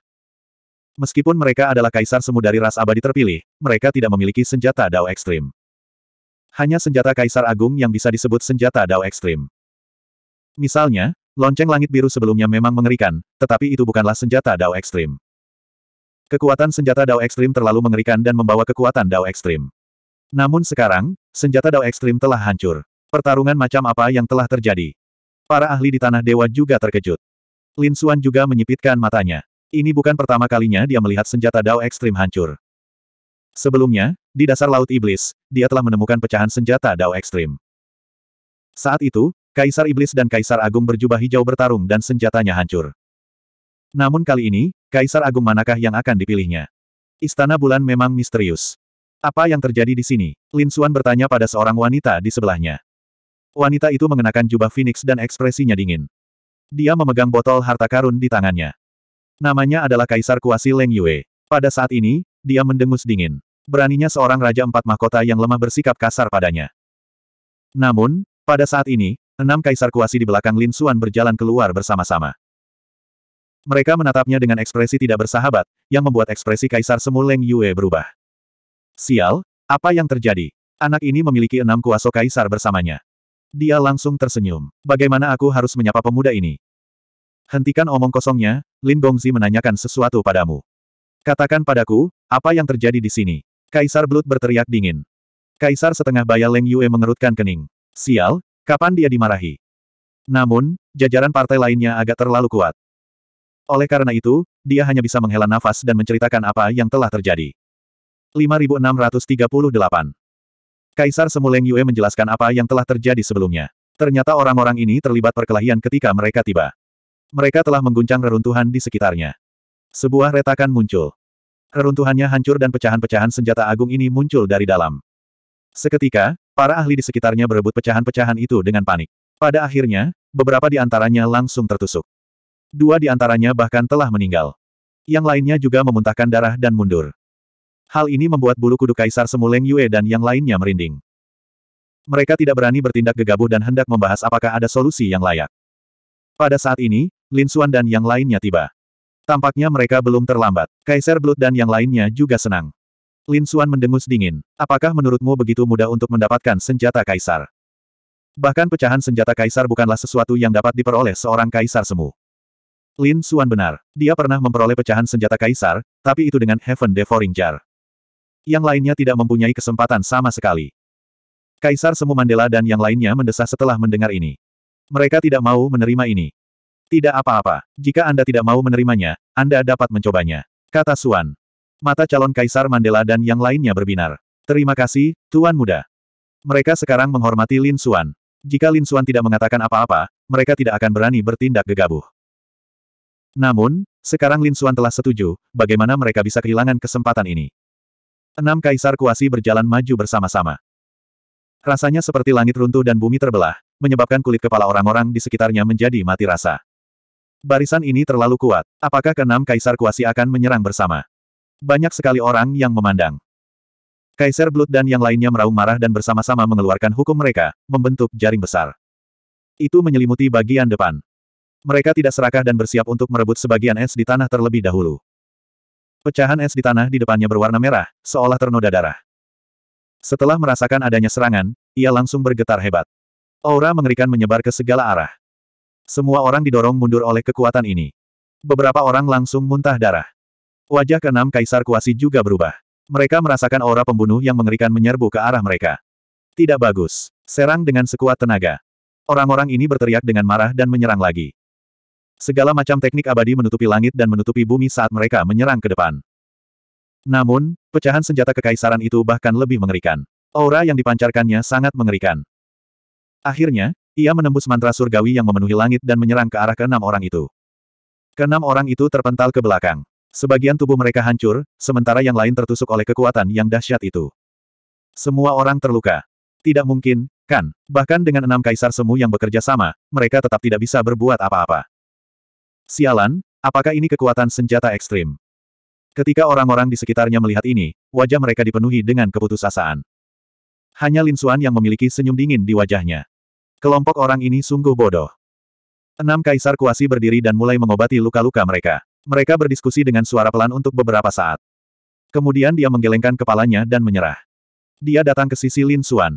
Meskipun mereka adalah kaisar semu dari ras abadi terpilih, mereka tidak memiliki senjata Dao ekstrim. Hanya senjata kaisar agung yang bisa disebut senjata Dao ekstrim. Misalnya, lonceng langit biru sebelumnya memang mengerikan, tetapi itu bukanlah senjata Dao ekstrim. Kekuatan senjata Dao ekstrim terlalu mengerikan dan membawa kekuatan Dao ekstrim. Namun sekarang, senjata Dao Ekstrim telah hancur. Pertarungan macam apa yang telah terjadi? Para ahli di Tanah Dewa juga terkejut. Lin Xuan juga menyipitkan matanya. Ini bukan pertama kalinya dia melihat senjata Dao Ekstrim hancur. Sebelumnya, di dasar Laut Iblis, dia telah menemukan pecahan senjata Dao Ekstrim. Saat itu, Kaisar Iblis dan Kaisar Agung berjubah hijau bertarung dan senjatanya hancur. Namun kali ini, Kaisar Agung manakah yang akan dipilihnya? Istana Bulan memang misterius. Apa yang terjadi di sini? Lin Xuan bertanya pada seorang wanita di sebelahnya. Wanita itu mengenakan jubah phoenix dan ekspresinya dingin. Dia memegang botol harta karun di tangannya. Namanya adalah Kaisar Kuasi Leng Yue. Pada saat ini, dia mendengus dingin. Beraninya seorang raja empat mahkota yang lemah bersikap kasar padanya. Namun, pada saat ini, enam Kaisar Kuasi di belakang Lin Xuan berjalan keluar bersama-sama. Mereka menatapnya dengan ekspresi tidak bersahabat, yang membuat ekspresi Kaisar Semu Leng Yue berubah. Sial, apa yang terjadi? Anak ini memiliki enam kuasa kaisar bersamanya. Dia langsung tersenyum. Bagaimana aku harus menyapa pemuda ini? Hentikan omong kosongnya, Lin Gongzi menanyakan sesuatu padamu. Katakan padaku, apa yang terjadi di sini? Kaisar Blood berteriak dingin. Kaisar setengah bayar Leng Yue mengerutkan kening. Sial, kapan dia dimarahi? Namun, jajaran partai lainnya agak terlalu kuat. Oleh karena itu, dia hanya bisa menghela nafas dan menceritakan apa yang telah terjadi. 5638. Kaisar Semuleng Yue menjelaskan apa yang telah terjadi sebelumnya. Ternyata orang-orang ini terlibat perkelahian ketika mereka tiba. Mereka telah mengguncang reruntuhan di sekitarnya. Sebuah retakan muncul. Reruntuhannya hancur dan pecahan-pecahan senjata agung ini muncul dari dalam. Seketika, para ahli di sekitarnya berebut pecahan-pecahan itu dengan panik. Pada akhirnya, beberapa di antaranya langsung tertusuk. Dua di antaranya bahkan telah meninggal. Yang lainnya juga memuntahkan darah dan mundur. Hal ini membuat bulu kuduk Kaisar Semuleng Yue dan yang lainnya merinding. Mereka tidak berani bertindak gegabah dan hendak membahas apakah ada solusi yang layak. Pada saat ini, Lin Xuan dan yang lainnya tiba. Tampaknya mereka belum terlambat. Kaisar Blood dan yang lainnya juga senang. Lin Xuan mendengus dingin. Apakah menurutmu begitu mudah untuk mendapatkan senjata kaisar? Bahkan pecahan senjata kaisar bukanlah sesuatu yang dapat diperoleh seorang kaisar semu. Lin Xuan benar. Dia pernah memperoleh pecahan senjata kaisar, tapi itu dengan Heaven Devouring Jar. Yang lainnya tidak mempunyai kesempatan sama sekali. Kaisar Semu Mandela dan yang lainnya mendesah setelah mendengar ini. Mereka tidak mau menerima ini. Tidak apa-apa. Jika Anda tidak mau menerimanya, Anda dapat mencobanya. Kata Suan. Mata calon Kaisar Mandela dan yang lainnya berbinar. Terima kasih, Tuan Muda. Mereka sekarang menghormati Lin Suan. Jika Lin Suan tidak mengatakan apa-apa, mereka tidak akan berani bertindak gegabah. Namun, sekarang Lin Suan telah setuju, bagaimana mereka bisa kehilangan kesempatan ini. Enam kaisar kuasi berjalan maju bersama-sama. Rasanya seperti langit runtuh dan bumi terbelah, menyebabkan kulit kepala orang-orang di sekitarnya menjadi mati rasa. Barisan ini terlalu kuat. Apakah keenam kaisar kuasi akan menyerang bersama? Banyak sekali orang yang memandang. Kaisar Blood dan yang lainnya meraung marah dan bersama-sama mengeluarkan hukum mereka, membentuk jaring besar. Itu menyelimuti bagian depan. Mereka tidak serakah dan bersiap untuk merebut sebagian es di tanah terlebih dahulu. Pecahan es di tanah di depannya berwarna merah, seolah ternoda darah. Setelah merasakan adanya serangan, ia langsung bergetar hebat. Aura mengerikan menyebar ke segala arah. Semua orang didorong mundur oleh kekuatan ini. Beberapa orang langsung muntah darah. Wajah keenam Kaisar Kuasi juga berubah. Mereka merasakan aura pembunuh yang mengerikan menyerbu ke arah mereka. Tidak bagus. Serang dengan sekuat tenaga. Orang-orang ini berteriak dengan marah dan menyerang lagi. Segala macam teknik abadi menutupi langit dan menutupi bumi saat mereka menyerang ke depan. Namun, pecahan senjata kekaisaran itu bahkan lebih mengerikan. Aura yang dipancarkannya sangat mengerikan. Akhirnya, ia menembus mantra surgawi yang memenuhi langit dan menyerang ke arah keenam orang itu. Keenam orang itu terpental ke belakang. Sebagian tubuh mereka hancur, sementara yang lain tertusuk oleh kekuatan yang dahsyat itu. Semua orang terluka. Tidak mungkin, kan? Bahkan dengan enam kaisar semu yang bekerja sama, mereka tetap tidak bisa berbuat apa-apa. Sialan, apakah ini kekuatan senjata ekstrim? Ketika orang-orang di sekitarnya melihat ini, wajah mereka dipenuhi dengan keputusasaan. Hanya Lin Xuan yang memiliki senyum dingin di wajahnya. Kelompok orang ini sungguh bodoh. Enam kaisar kuasi berdiri dan mulai mengobati luka-luka mereka. Mereka berdiskusi dengan suara pelan untuk beberapa saat. Kemudian dia menggelengkan kepalanya dan menyerah. Dia datang ke sisi Lin Xuan.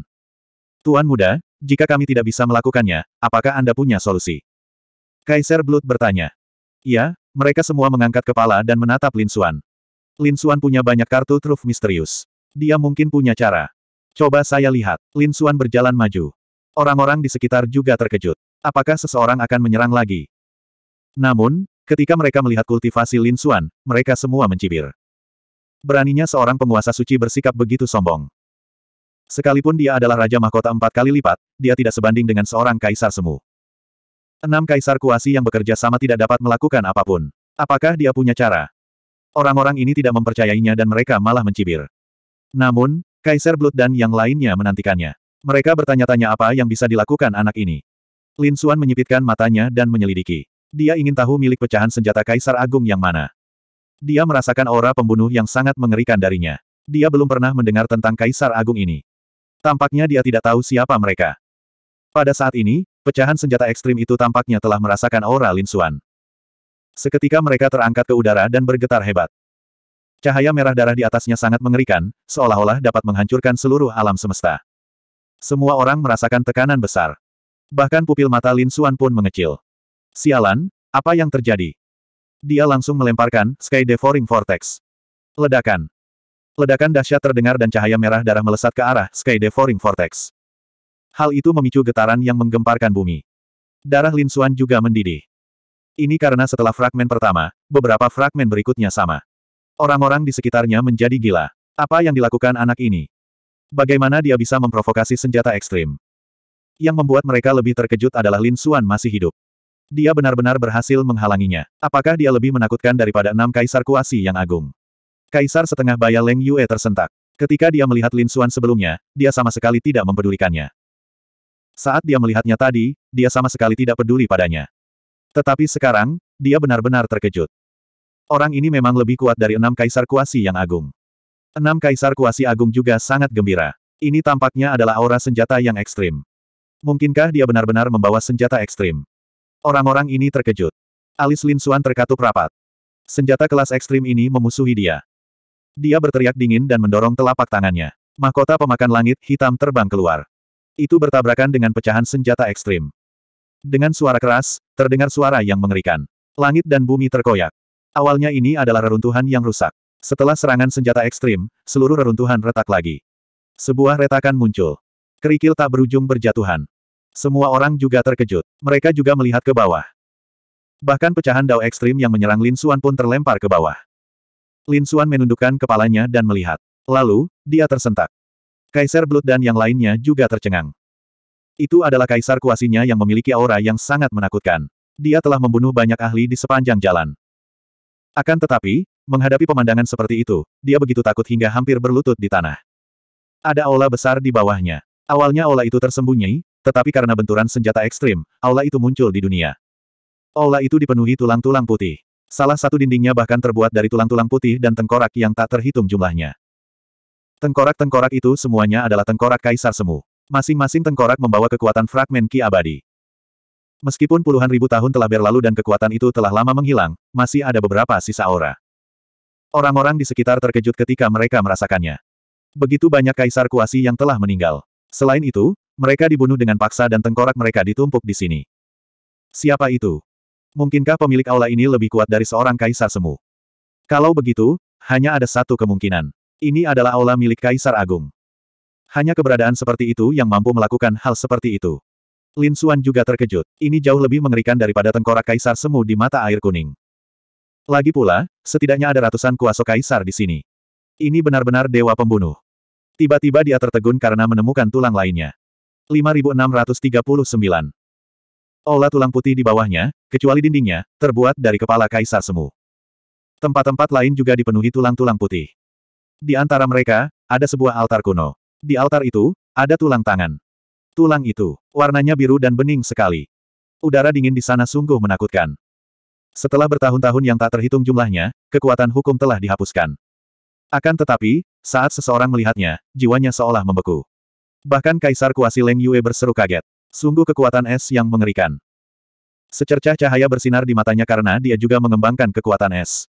Tuan muda, jika kami tidak bisa melakukannya, apakah Anda punya solusi? Kaisar Blood bertanya. Ya, mereka semua mengangkat kepala dan menatap Lin Xuan. Lin Xuan punya banyak kartu truf misterius. Dia mungkin punya cara. Coba saya lihat. Lin Xuan berjalan maju. Orang-orang di sekitar juga terkejut. Apakah seseorang akan menyerang lagi? Namun, ketika mereka melihat kultivasi Lin Xuan, mereka semua mencibir. Beraninya seorang penguasa suci bersikap begitu sombong. Sekalipun dia adalah Raja Mahkota empat kali lipat, dia tidak sebanding dengan seorang kaisar semu. Enam kaisar kuasi yang bekerja sama tidak dapat melakukan apapun. Apakah dia punya cara? Orang-orang ini tidak mempercayainya dan mereka malah mencibir. Namun, Kaisar Blood dan yang lainnya menantikannya. Mereka bertanya-tanya apa yang bisa dilakukan anak ini. Lin Suan menyipitkan matanya dan menyelidiki. Dia ingin tahu milik pecahan senjata Kaisar Agung yang mana. Dia merasakan aura pembunuh yang sangat mengerikan darinya. Dia belum pernah mendengar tentang Kaisar Agung ini. Tampaknya dia tidak tahu siapa mereka. Pada saat ini, pecahan senjata ekstrim itu tampaknya telah merasakan aura Lin Xuan. Seketika mereka terangkat ke udara dan bergetar hebat. Cahaya merah darah di atasnya sangat mengerikan, seolah-olah dapat menghancurkan seluruh alam semesta. Semua orang merasakan tekanan besar. Bahkan pupil mata Lin Xuan pun mengecil. Sialan, apa yang terjadi? Dia langsung melemparkan Sky Devouring Vortex. Ledakan. Ledakan dahsyat terdengar dan cahaya merah darah melesat ke arah Sky Devouring Vortex. Hal itu memicu getaran yang menggemparkan bumi. Darah Lin Xuan juga mendidih. Ini karena setelah fragmen pertama, beberapa fragmen berikutnya sama. Orang-orang di sekitarnya menjadi gila. Apa yang dilakukan anak ini? Bagaimana dia bisa memprovokasi senjata ekstrim? Yang membuat mereka lebih terkejut adalah Lin Xuan masih hidup. Dia benar-benar berhasil menghalanginya. Apakah dia lebih menakutkan daripada enam kaisar kuasi yang agung? Kaisar setengah baya Leng Yue tersentak. Ketika dia melihat Lin Xuan sebelumnya, dia sama sekali tidak mempedulikannya. Saat dia melihatnya tadi, dia sama sekali tidak peduli padanya. Tetapi sekarang, dia benar-benar terkejut. Orang ini memang lebih kuat dari enam kaisar kuasi yang agung. Enam kaisar kuasi agung juga sangat gembira. Ini tampaknya adalah aura senjata yang ekstrim. Mungkinkah dia benar-benar membawa senjata ekstrim? Orang-orang ini terkejut. Alis Lin Suan terkatup rapat. Senjata kelas ekstrim ini memusuhi dia. Dia berteriak dingin dan mendorong telapak tangannya. Mahkota pemakan langit hitam terbang keluar. Itu bertabrakan dengan pecahan senjata ekstrim. Dengan suara keras, terdengar suara yang mengerikan. Langit dan bumi terkoyak. Awalnya ini adalah reruntuhan yang rusak. Setelah serangan senjata ekstrim, seluruh reruntuhan retak lagi. Sebuah retakan muncul. Kerikil tak berujung berjatuhan. Semua orang juga terkejut. Mereka juga melihat ke bawah. Bahkan pecahan dao ekstrim yang menyerang Lin Suan pun terlempar ke bawah. Lin Suan menundukkan kepalanya dan melihat. Lalu, dia tersentak. Kaisar Blood dan yang lainnya juga tercengang. Itu adalah kaisar kuasinya yang memiliki aura yang sangat menakutkan. Dia telah membunuh banyak ahli di sepanjang jalan. Akan tetapi, menghadapi pemandangan seperti itu, dia begitu takut hingga hampir berlutut di tanah. Ada aula besar di bawahnya. Awalnya aula itu tersembunyi, tetapi karena benturan senjata ekstrim, aula itu muncul di dunia. Aula itu dipenuhi tulang-tulang putih. Salah satu dindingnya bahkan terbuat dari tulang-tulang putih dan tengkorak yang tak terhitung jumlahnya. Tengkorak-tengkorak itu semuanya adalah tengkorak kaisar semu. Masing-masing tengkorak membawa kekuatan fragmen ki abadi. Meskipun puluhan ribu tahun telah berlalu dan kekuatan itu telah lama menghilang, masih ada beberapa sisa aura. Orang-orang di sekitar terkejut ketika mereka merasakannya. Begitu banyak kaisar kuasi yang telah meninggal. Selain itu, mereka dibunuh dengan paksa dan tengkorak mereka ditumpuk di sini. Siapa itu? Mungkinkah pemilik aula ini lebih kuat dari seorang kaisar semu? Kalau begitu, hanya ada satu kemungkinan. Ini adalah aula milik Kaisar Agung. Hanya keberadaan seperti itu yang mampu melakukan hal seperti itu. Lin Suan juga terkejut. Ini jauh lebih mengerikan daripada tengkorak Kaisar Semu di mata air kuning. Lagi pula, setidaknya ada ratusan kuasa Kaisar di sini. Ini benar-benar dewa pembunuh. Tiba-tiba dia tertegun karena menemukan tulang lainnya. 5639 Aula tulang putih di bawahnya, kecuali dindingnya, terbuat dari kepala Kaisar Semu. Tempat-tempat lain juga dipenuhi tulang-tulang putih. Di antara mereka, ada sebuah altar kuno. Di altar itu, ada tulang tangan. Tulang itu, warnanya biru dan bening sekali. Udara dingin di sana sungguh menakutkan. Setelah bertahun-tahun yang tak terhitung jumlahnya, kekuatan hukum telah dihapuskan. Akan tetapi, saat seseorang melihatnya, jiwanya seolah membeku. Bahkan Kaisar Kuasi Leng Yue berseru kaget. Sungguh kekuatan es yang mengerikan. Secercah cahaya bersinar di matanya karena dia juga mengembangkan kekuatan es.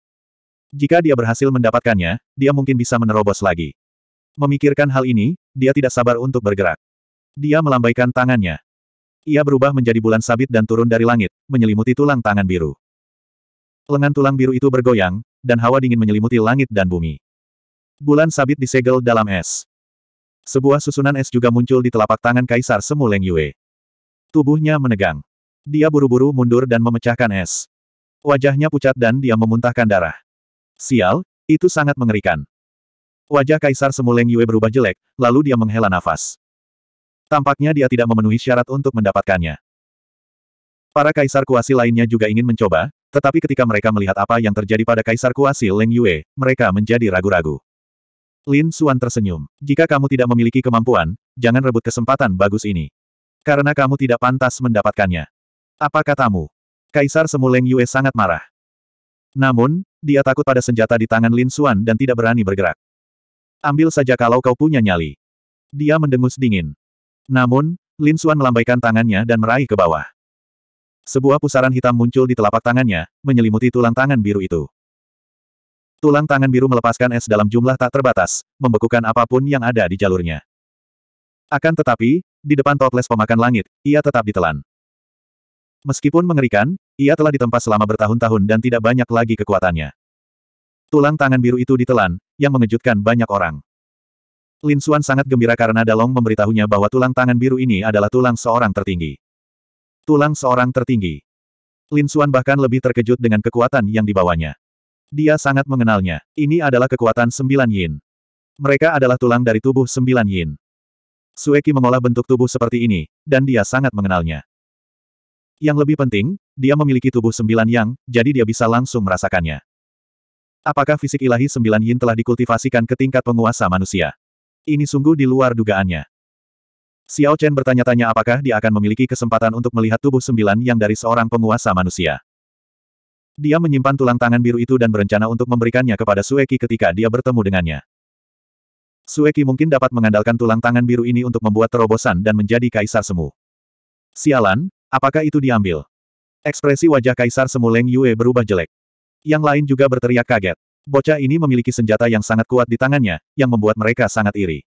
Jika dia berhasil mendapatkannya, dia mungkin bisa menerobos lagi. Memikirkan hal ini, dia tidak sabar untuk bergerak. Dia melambaikan tangannya. Ia berubah menjadi bulan sabit dan turun dari langit, menyelimuti tulang tangan biru. Lengan tulang biru itu bergoyang, dan hawa dingin menyelimuti langit dan bumi. Bulan sabit disegel dalam es. Sebuah susunan es juga muncul di telapak tangan Kaisar Semu Leng Yue. Tubuhnya menegang. Dia buru-buru mundur dan memecahkan es. Wajahnya pucat dan dia memuntahkan darah. Sial, itu sangat mengerikan. Wajah Kaisar Semuleng Yue berubah jelek, lalu dia menghela nafas. Tampaknya dia tidak memenuhi syarat untuk mendapatkannya. Para kaisar kuasi lainnya juga ingin mencoba, tetapi ketika mereka melihat apa yang terjadi pada kaisar kuasi Leng Yue, mereka menjadi ragu-ragu. Lin Suan tersenyum. Jika kamu tidak memiliki kemampuan, jangan rebut kesempatan bagus ini. Karena kamu tidak pantas mendapatkannya. Apa katamu? Kaisar Semuleng Yue sangat marah. Namun, dia takut pada senjata di tangan Lin Xuan dan tidak berani bergerak. Ambil saja kalau kau punya nyali. Dia mendengus dingin. Namun, Lin Xuan melambaikan tangannya dan meraih ke bawah. Sebuah pusaran hitam muncul di telapak tangannya, menyelimuti tulang tangan biru itu. Tulang tangan biru melepaskan es dalam jumlah tak terbatas, membekukan apapun yang ada di jalurnya. Akan tetapi, di depan toples pemakan langit, ia tetap ditelan. Meskipun mengerikan, ia telah ditempa selama bertahun-tahun dan tidak banyak lagi kekuatannya. Tulang tangan biru itu ditelan, yang mengejutkan banyak orang. Lin Xuan sangat gembira karena Dalong memberitahunya bahwa tulang tangan biru ini adalah tulang seorang tertinggi. Tulang seorang tertinggi. Lin Xuan bahkan lebih terkejut dengan kekuatan yang dibawanya. Dia sangat mengenalnya. Ini adalah kekuatan sembilan yin. Mereka adalah tulang dari tubuh sembilan yin. Sueki mengolah bentuk tubuh seperti ini, dan dia sangat mengenalnya. Yang lebih penting, dia memiliki tubuh sembilan yang, jadi dia bisa langsung merasakannya. Apakah fisik ilahi sembilan yin telah dikultivasikan ke tingkat penguasa manusia? Ini sungguh di luar dugaannya. Xiao Chen bertanya-tanya apakah dia akan memiliki kesempatan untuk melihat tubuh sembilan yang dari seorang penguasa manusia. Dia menyimpan tulang tangan biru itu dan berencana untuk memberikannya kepada Sueki ketika dia bertemu dengannya. Sueki mungkin dapat mengandalkan tulang tangan biru ini untuk membuat terobosan dan menjadi kaisar semu. Sialan, Apakah itu diambil? Ekspresi wajah Kaisar Semuleng Yue berubah jelek. Yang lain juga berteriak kaget. Bocah ini memiliki senjata yang sangat kuat di tangannya, yang membuat mereka sangat iri.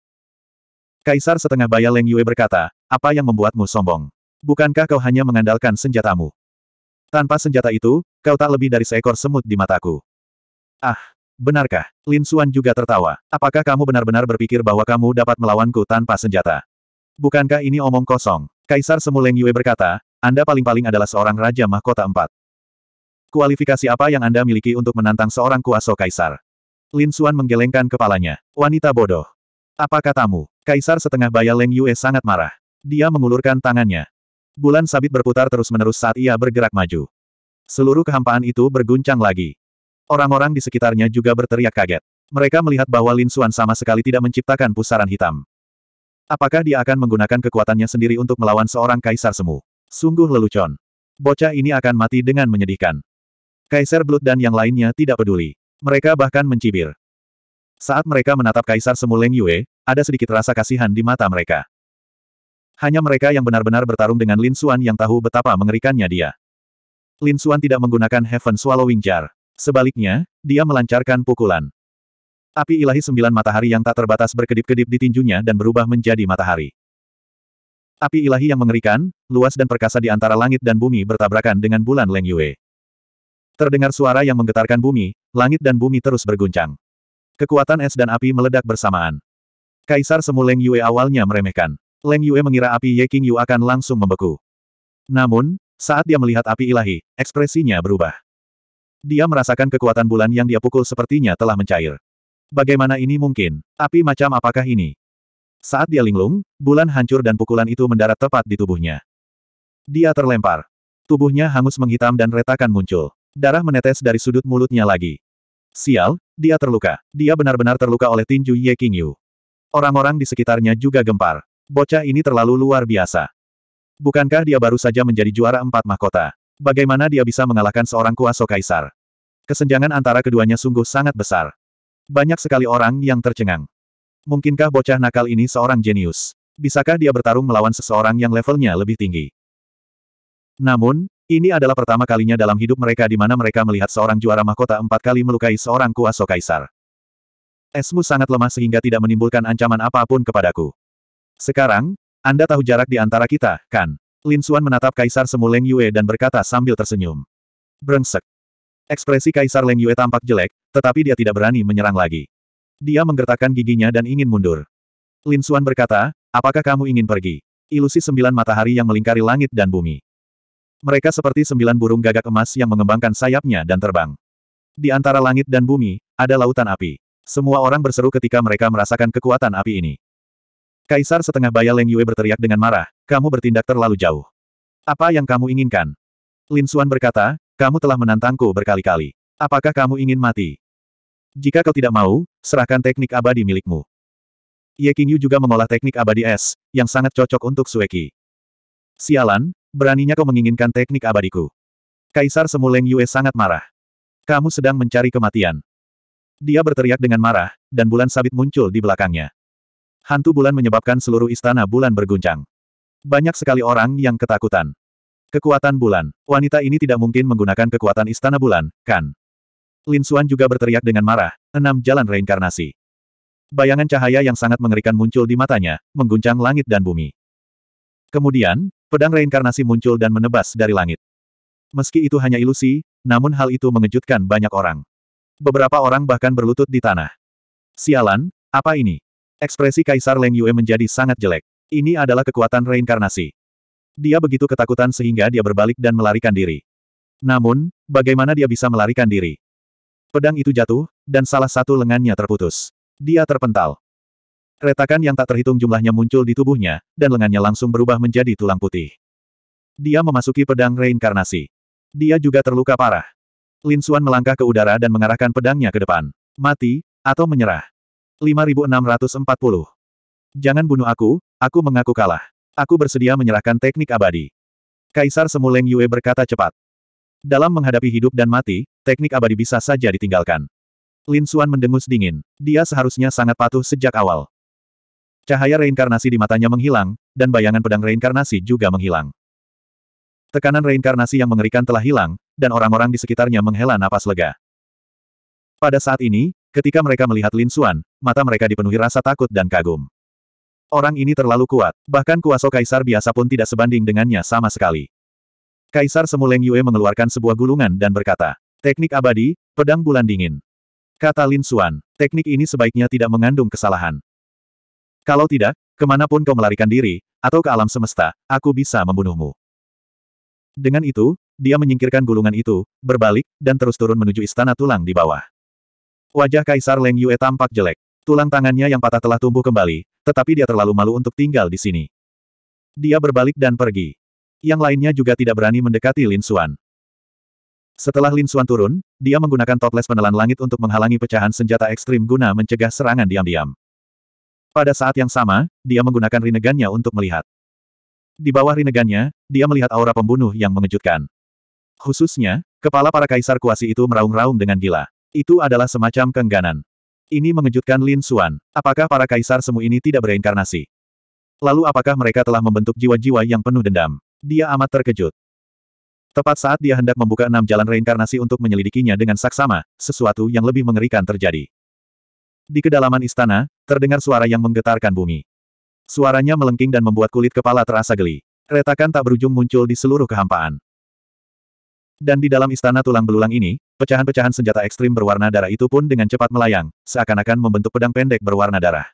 Kaisar setengah baya Leng Yue berkata, apa yang membuatmu sombong? Bukankah kau hanya mengandalkan senjatamu? Tanpa senjata itu, kau tak lebih dari seekor semut di mataku. Ah, benarkah? Lin Suan juga tertawa. Apakah kamu benar-benar berpikir bahwa kamu dapat melawanku tanpa senjata? Bukankah ini omong kosong? Kaisar Semuleng Yue berkata, anda paling-paling adalah seorang Raja Mahkota empat. Kualifikasi apa yang Anda miliki untuk menantang seorang kuasa kaisar? Lin Xuan menggelengkan kepalanya. Wanita bodoh. Apa katamu? Kaisar setengah baya Leng Yue sangat marah. Dia mengulurkan tangannya. Bulan sabit berputar terus-menerus saat ia bergerak maju. Seluruh kehampaan itu berguncang lagi. Orang-orang di sekitarnya juga berteriak kaget. Mereka melihat bahwa Lin Xuan sama sekali tidak menciptakan pusaran hitam. Apakah dia akan menggunakan kekuatannya sendiri untuk melawan seorang kaisar semu? Sungguh lelucon. Bocah ini akan mati dengan menyedihkan. Kaisar Blood dan yang lainnya tidak peduli. Mereka bahkan mencibir. Saat mereka menatap Kaisar Semu Leng Yue, ada sedikit rasa kasihan di mata mereka. Hanya mereka yang benar-benar bertarung dengan Lin Xuan yang tahu betapa mengerikannya dia. Lin Xuan tidak menggunakan Heaven Swallowing Jar. Sebaliknya, dia melancarkan pukulan. Api ilahi sembilan matahari yang tak terbatas berkedip-kedip di tinjunya dan berubah menjadi matahari. Api ilahi yang mengerikan, luas dan perkasa di antara langit dan bumi bertabrakan dengan bulan Leng Yue. Terdengar suara yang menggetarkan bumi, langit dan bumi terus berguncang. Kekuatan es dan api meledak bersamaan. Kaisar Semu Leng Yue awalnya meremehkan. Leng Yue mengira api Ye King Yu akan langsung membeku. Namun, saat dia melihat api ilahi, ekspresinya berubah. Dia merasakan kekuatan bulan yang dia pukul sepertinya telah mencair. Bagaimana ini mungkin? Api macam apakah ini? Saat dia linglung, bulan hancur dan pukulan itu mendarat tepat di tubuhnya. Dia terlempar. Tubuhnya hangus menghitam dan retakan muncul. Darah menetes dari sudut mulutnya lagi. Sial, dia terluka. Dia benar-benar terluka oleh tinju Ye King Yu. Orang-orang di sekitarnya juga gempar. Bocah ini terlalu luar biasa. Bukankah dia baru saja menjadi juara empat mahkota? Bagaimana dia bisa mengalahkan seorang kuasa kaisar? Kesenjangan antara keduanya sungguh sangat besar. Banyak sekali orang yang tercengang. Mungkinkah bocah nakal ini seorang jenius? Bisakah dia bertarung melawan seseorang yang levelnya lebih tinggi? Namun, ini adalah pertama kalinya dalam hidup mereka di mana mereka melihat seorang juara mahkota empat kali melukai seorang kuasa kaisar. Esmu sangat lemah sehingga tidak menimbulkan ancaman apapun kepadaku. Sekarang, Anda tahu jarak di antara kita, kan? Lin Xuan menatap Kaisar Semu Leng Yue dan berkata sambil tersenyum. Brengsek. Ekspresi Kaisar Leng Yue tampak jelek, tetapi dia tidak berani menyerang lagi. Dia menggertakkan giginya dan ingin mundur. Lin Xuan berkata, apakah kamu ingin pergi? Ilusi sembilan matahari yang melingkari langit dan bumi. Mereka seperti sembilan burung gagak emas yang mengembangkan sayapnya dan terbang. Di antara langit dan bumi, ada lautan api. Semua orang berseru ketika mereka merasakan kekuatan api ini. Kaisar setengah baya Leng Yue berteriak dengan marah, kamu bertindak terlalu jauh. Apa yang kamu inginkan? Lin Xuan berkata, kamu telah menantangku berkali-kali. Apakah kamu ingin mati? Jika kau tidak mau, serahkan teknik abadi milikmu. Ye Yu juga mengolah teknik abadi es, yang sangat cocok untuk Sueki. Sialan, beraninya kau menginginkan teknik abadiku. Kaisar Semu Leng Yue sangat marah. Kamu sedang mencari kematian. Dia berteriak dengan marah, dan bulan sabit muncul di belakangnya. Hantu bulan menyebabkan seluruh istana bulan berguncang. Banyak sekali orang yang ketakutan. Kekuatan bulan. Wanita ini tidak mungkin menggunakan kekuatan istana bulan, kan? Lin Xuan juga berteriak dengan marah, enam jalan reinkarnasi. Bayangan cahaya yang sangat mengerikan muncul di matanya, mengguncang langit dan bumi. Kemudian, pedang reinkarnasi muncul dan menebas dari langit. Meski itu hanya ilusi, namun hal itu mengejutkan banyak orang. Beberapa orang bahkan berlutut di tanah. Sialan, apa ini? Ekspresi Kaisar Leng Yue menjadi sangat jelek. Ini adalah kekuatan reinkarnasi. Dia begitu ketakutan sehingga dia berbalik dan melarikan diri. Namun, bagaimana dia bisa melarikan diri? Pedang itu jatuh, dan salah satu lengannya terputus. Dia terpental. Retakan yang tak terhitung jumlahnya muncul di tubuhnya, dan lengannya langsung berubah menjadi tulang putih. Dia memasuki pedang reinkarnasi. Dia juga terluka parah. Lin Suan melangkah ke udara dan mengarahkan pedangnya ke depan. Mati, atau menyerah. 5640. Jangan bunuh aku, aku mengaku kalah. Aku bersedia menyerahkan teknik abadi. Kaisar Semuleng Yue berkata cepat. Dalam menghadapi hidup dan mati, teknik abadi bisa saja ditinggalkan. Lin Xuan mendengus dingin. Dia seharusnya sangat patuh sejak awal. Cahaya reinkarnasi di matanya menghilang, dan bayangan pedang reinkarnasi juga menghilang. Tekanan reinkarnasi yang mengerikan telah hilang, dan orang-orang di sekitarnya menghela napas lega. Pada saat ini, ketika mereka melihat Lin Xuan, mata mereka dipenuhi rasa takut dan kagum. Orang ini terlalu kuat, bahkan kuasa kaisar biasa pun tidak sebanding dengannya sama sekali. Kaisar Semuleng Yue mengeluarkan sebuah gulungan dan berkata, Teknik abadi, pedang bulan dingin. Kata Lin Xuan, teknik ini sebaiknya tidak mengandung kesalahan. Kalau tidak, kemanapun kau melarikan diri, atau ke alam semesta, aku bisa membunuhmu. Dengan itu, dia menyingkirkan gulungan itu, berbalik, dan terus turun menuju istana tulang di bawah. Wajah Kaisar Leng Yue tampak jelek. Tulang tangannya yang patah telah tumbuh kembali, tetapi dia terlalu malu untuk tinggal di sini. Dia berbalik dan pergi yang lainnya juga tidak berani mendekati Lin Xuan. Setelah Lin Xuan turun, dia menggunakan toples penelan langit untuk menghalangi pecahan senjata ekstrim guna mencegah serangan diam-diam. Pada saat yang sama, dia menggunakan rinegannya untuk melihat. Di bawah rinegannya, dia melihat aura pembunuh yang mengejutkan. Khususnya, kepala para kaisar kuasi itu meraung-raung dengan gila. Itu adalah semacam kengganan. Ini mengejutkan Lin Xuan. Apakah para kaisar semu ini tidak bereinkarnasi? Lalu apakah mereka telah membentuk jiwa-jiwa yang penuh dendam? Dia amat terkejut. Tepat saat dia hendak membuka enam jalan reinkarnasi untuk menyelidikinya dengan saksama, sesuatu yang lebih mengerikan terjadi. Di kedalaman istana, terdengar suara yang menggetarkan bumi. Suaranya melengking dan membuat kulit kepala terasa geli. Retakan tak berujung muncul di seluruh kehampaan. Dan di dalam istana tulang belulang ini, pecahan-pecahan senjata ekstrim berwarna darah itu pun dengan cepat melayang, seakan-akan membentuk pedang pendek berwarna darah.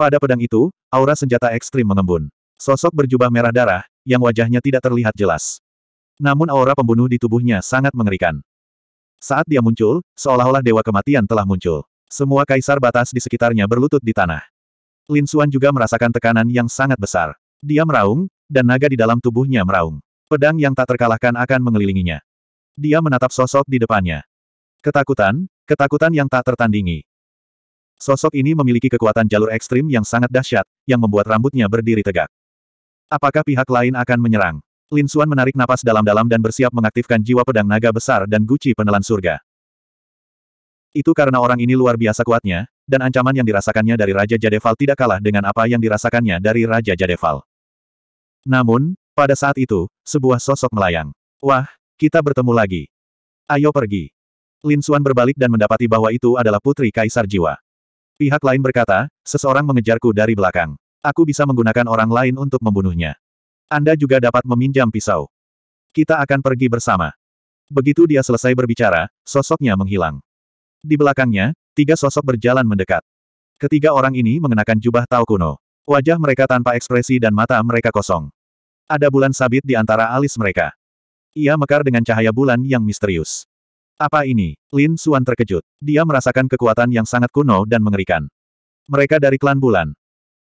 Pada pedang itu, aura senjata ekstrim mengembun. Sosok berjubah merah darah, yang wajahnya tidak terlihat jelas. Namun aura pembunuh di tubuhnya sangat mengerikan. Saat dia muncul, seolah-olah dewa kematian telah muncul. Semua kaisar batas di sekitarnya berlutut di tanah. Lin Xuan juga merasakan tekanan yang sangat besar. Dia meraung, dan naga di dalam tubuhnya meraung. Pedang yang tak terkalahkan akan mengelilinginya. Dia menatap sosok di depannya. Ketakutan, ketakutan yang tak tertandingi. Sosok ini memiliki kekuatan jalur ekstrim yang sangat dahsyat, yang membuat rambutnya berdiri tegak. Apakah pihak lain akan menyerang? Lin Xuan menarik napas dalam-dalam dan bersiap mengaktifkan jiwa pedang naga besar dan guci penelan surga. Itu karena orang ini luar biasa kuatnya, dan ancaman yang dirasakannya dari Raja Jadeval tidak kalah dengan apa yang dirasakannya dari Raja Jadeval. Namun, pada saat itu, sebuah sosok melayang. Wah, kita bertemu lagi. Ayo pergi. Lin Xuan berbalik dan mendapati bahwa itu adalah Putri Kaisar Jiwa. Pihak lain berkata, seseorang mengejarku dari belakang. Aku bisa menggunakan orang lain untuk membunuhnya. Anda juga dapat meminjam pisau. Kita akan pergi bersama. Begitu dia selesai berbicara, sosoknya menghilang. Di belakangnya, tiga sosok berjalan mendekat. Ketiga orang ini mengenakan jubah tau kuno. Wajah mereka tanpa ekspresi dan mata mereka kosong. Ada bulan sabit di antara alis mereka. Ia mekar dengan cahaya bulan yang misterius. Apa ini? Lin Suan terkejut. Dia merasakan kekuatan yang sangat kuno dan mengerikan. Mereka dari klan bulan.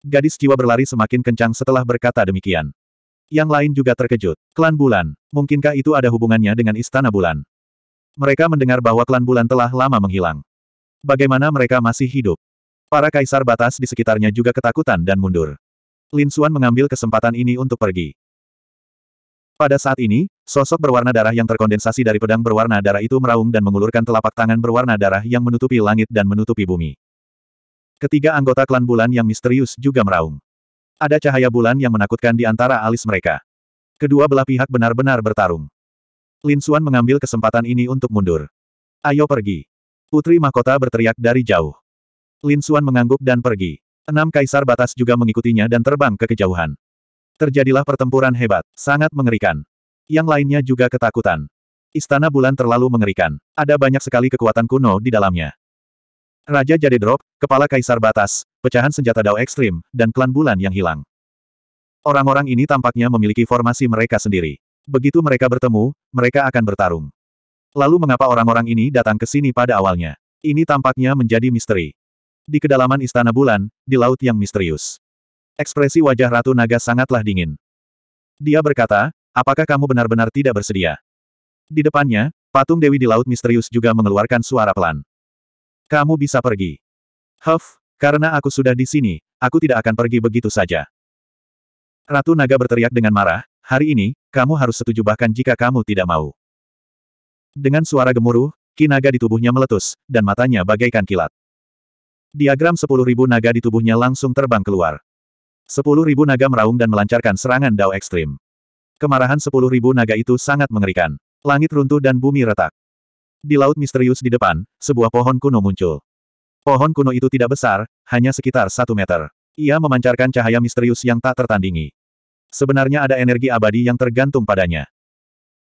Gadis jiwa berlari semakin kencang setelah berkata demikian. Yang lain juga terkejut. Klan Bulan, mungkinkah itu ada hubungannya dengan Istana Bulan? Mereka mendengar bahwa klan Bulan telah lama menghilang. Bagaimana mereka masih hidup? Para kaisar batas di sekitarnya juga ketakutan dan mundur. Lin Xuan mengambil kesempatan ini untuk pergi. Pada saat ini, sosok berwarna darah yang terkondensasi dari pedang berwarna darah itu meraung dan mengulurkan telapak tangan berwarna darah yang menutupi langit dan menutupi bumi. Ketiga anggota klan bulan yang misterius juga meraung. Ada cahaya bulan yang menakutkan di antara alis mereka. Kedua belah pihak benar-benar bertarung. Lin Xuan mengambil kesempatan ini untuk mundur. Ayo pergi. Putri Mahkota berteriak dari jauh. Lin Xuan mengangguk dan pergi. Enam kaisar batas juga mengikutinya dan terbang ke kejauhan. Terjadilah pertempuran hebat, sangat mengerikan. Yang lainnya juga ketakutan. Istana bulan terlalu mengerikan. Ada banyak sekali kekuatan kuno di dalamnya. Raja Jade Drop, Kepala Kaisar Batas, pecahan senjata Dao Ekstrim, dan klan bulan yang hilang. Orang-orang ini tampaknya memiliki formasi mereka sendiri. Begitu mereka bertemu, mereka akan bertarung. Lalu mengapa orang-orang ini datang ke sini pada awalnya? Ini tampaknya menjadi misteri. Di kedalaman Istana Bulan, di laut yang misterius. Ekspresi wajah Ratu Naga sangatlah dingin. Dia berkata, apakah kamu benar-benar tidak bersedia? Di depannya, patung Dewi di Laut Misterius juga mengeluarkan suara pelan. Kamu bisa pergi. Huff, karena aku sudah di sini, aku tidak akan pergi begitu saja. Ratu Naga berteriak dengan marah, hari ini, kamu harus setuju bahkan jika kamu tidak mau. Dengan suara gemuruh, Ki Naga di tubuhnya meletus, dan matanya bagaikan kilat. Diagram 10.000 naga di tubuhnya langsung terbang keluar. 10.000 naga meraung dan melancarkan serangan dao ekstrim. Kemarahan 10.000 naga itu sangat mengerikan. Langit runtuh dan bumi retak. Di laut misterius di depan, sebuah pohon kuno muncul. Pohon kuno itu tidak besar, hanya sekitar satu meter. Ia memancarkan cahaya misterius yang tak tertandingi. Sebenarnya ada energi abadi yang tergantung padanya.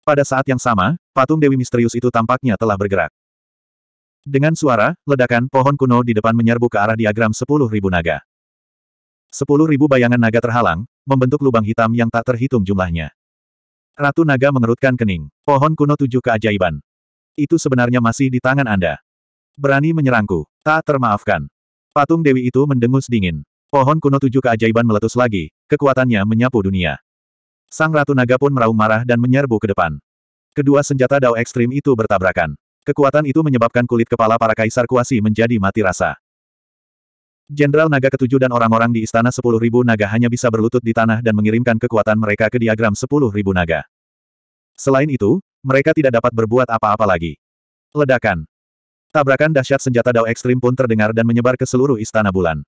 Pada saat yang sama, patung Dewi Misterius itu tampaknya telah bergerak. Dengan suara, ledakan pohon kuno di depan menyerbu ke arah diagram 10.000 naga. 10.000 bayangan naga terhalang, membentuk lubang hitam yang tak terhitung jumlahnya. Ratu naga mengerutkan kening. Pohon kuno tujuh keajaiban. Itu sebenarnya masih di tangan Anda. Berani menyerangku. Tak termaafkan. Patung Dewi itu mendengus dingin. Pohon kuno tujuh keajaiban meletus lagi, kekuatannya menyapu dunia. Sang Ratu Naga pun meraung marah dan menyerbu ke depan. Kedua senjata dao ekstrim itu bertabrakan. Kekuatan itu menyebabkan kulit kepala para kaisar kuasi menjadi mati rasa. Jenderal Naga ketujuh dan orang-orang di Istana Sepuluh Ribu Naga hanya bisa berlutut di tanah dan mengirimkan kekuatan mereka ke diagram Sepuluh Ribu Naga. Selain itu, mereka tidak dapat berbuat apa-apa lagi. Ledakan. Tabrakan dahsyat senjata Dao ekstrim pun terdengar dan menyebar ke seluruh istana bulan.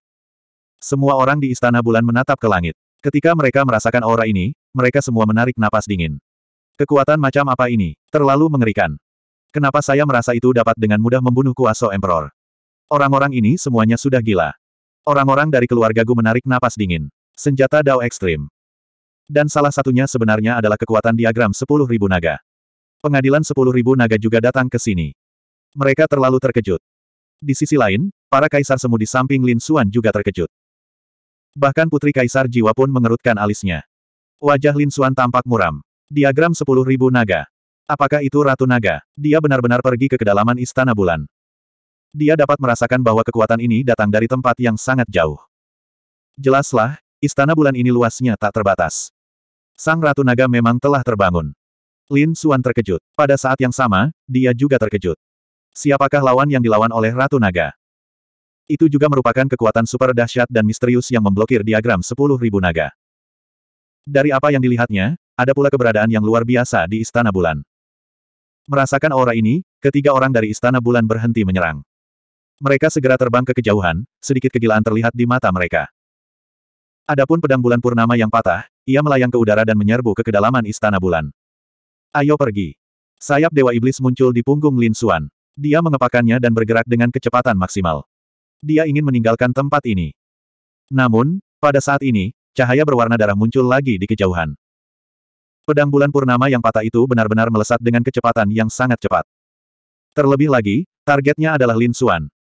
Semua orang di istana bulan menatap ke langit. Ketika mereka merasakan aura ini, mereka semua menarik napas dingin. Kekuatan macam apa ini? Terlalu mengerikan. Kenapa saya merasa itu dapat dengan mudah membunuh kuasa Emperor? Orang-orang ini semuanya sudah gila. Orang-orang dari keluarga Gu menarik napas dingin. Senjata Dao ekstrim. Dan salah satunya sebenarnya adalah kekuatan diagram 10.000 naga pengadilan sepuluh ribu naga juga datang ke sini. Mereka terlalu terkejut. Di sisi lain, para kaisar semu di samping Lin Xuan juga terkejut. Bahkan putri kaisar jiwa pun mengerutkan alisnya. Wajah Lin Xuan tampak muram. Diagram sepuluh ribu naga. Apakah itu Ratu Naga? Dia benar-benar pergi ke kedalaman Istana Bulan. Dia dapat merasakan bahwa kekuatan ini datang dari tempat yang sangat jauh. Jelaslah, Istana Bulan ini luasnya tak terbatas. Sang Ratu Naga memang telah terbangun. Lin Suan terkejut. Pada saat yang sama, dia juga terkejut. Siapakah lawan yang dilawan oleh Ratu Naga? Itu juga merupakan kekuatan super dahsyat dan misterius yang memblokir diagram 10.000 naga. Dari apa yang dilihatnya, ada pula keberadaan yang luar biasa di Istana Bulan. Merasakan aura ini, ketiga orang dari Istana Bulan berhenti menyerang. Mereka segera terbang ke kejauhan, sedikit kegilaan terlihat di mata mereka. Adapun pedang bulan purnama yang patah, ia melayang ke udara dan menyerbu ke kedalaman istana bulan. Ayo pergi. Sayap Dewa Iblis muncul di punggung Lin Xuan. Dia mengepakannya dan bergerak dengan kecepatan maksimal. Dia ingin meninggalkan tempat ini. Namun, pada saat ini, cahaya berwarna darah muncul lagi di kejauhan. Pedang bulan purnama yang patah itu benar-benar melesat dengan kecepatan yang sangat cepat. Terlebih lagi, targetnya adalah Lin Xuan.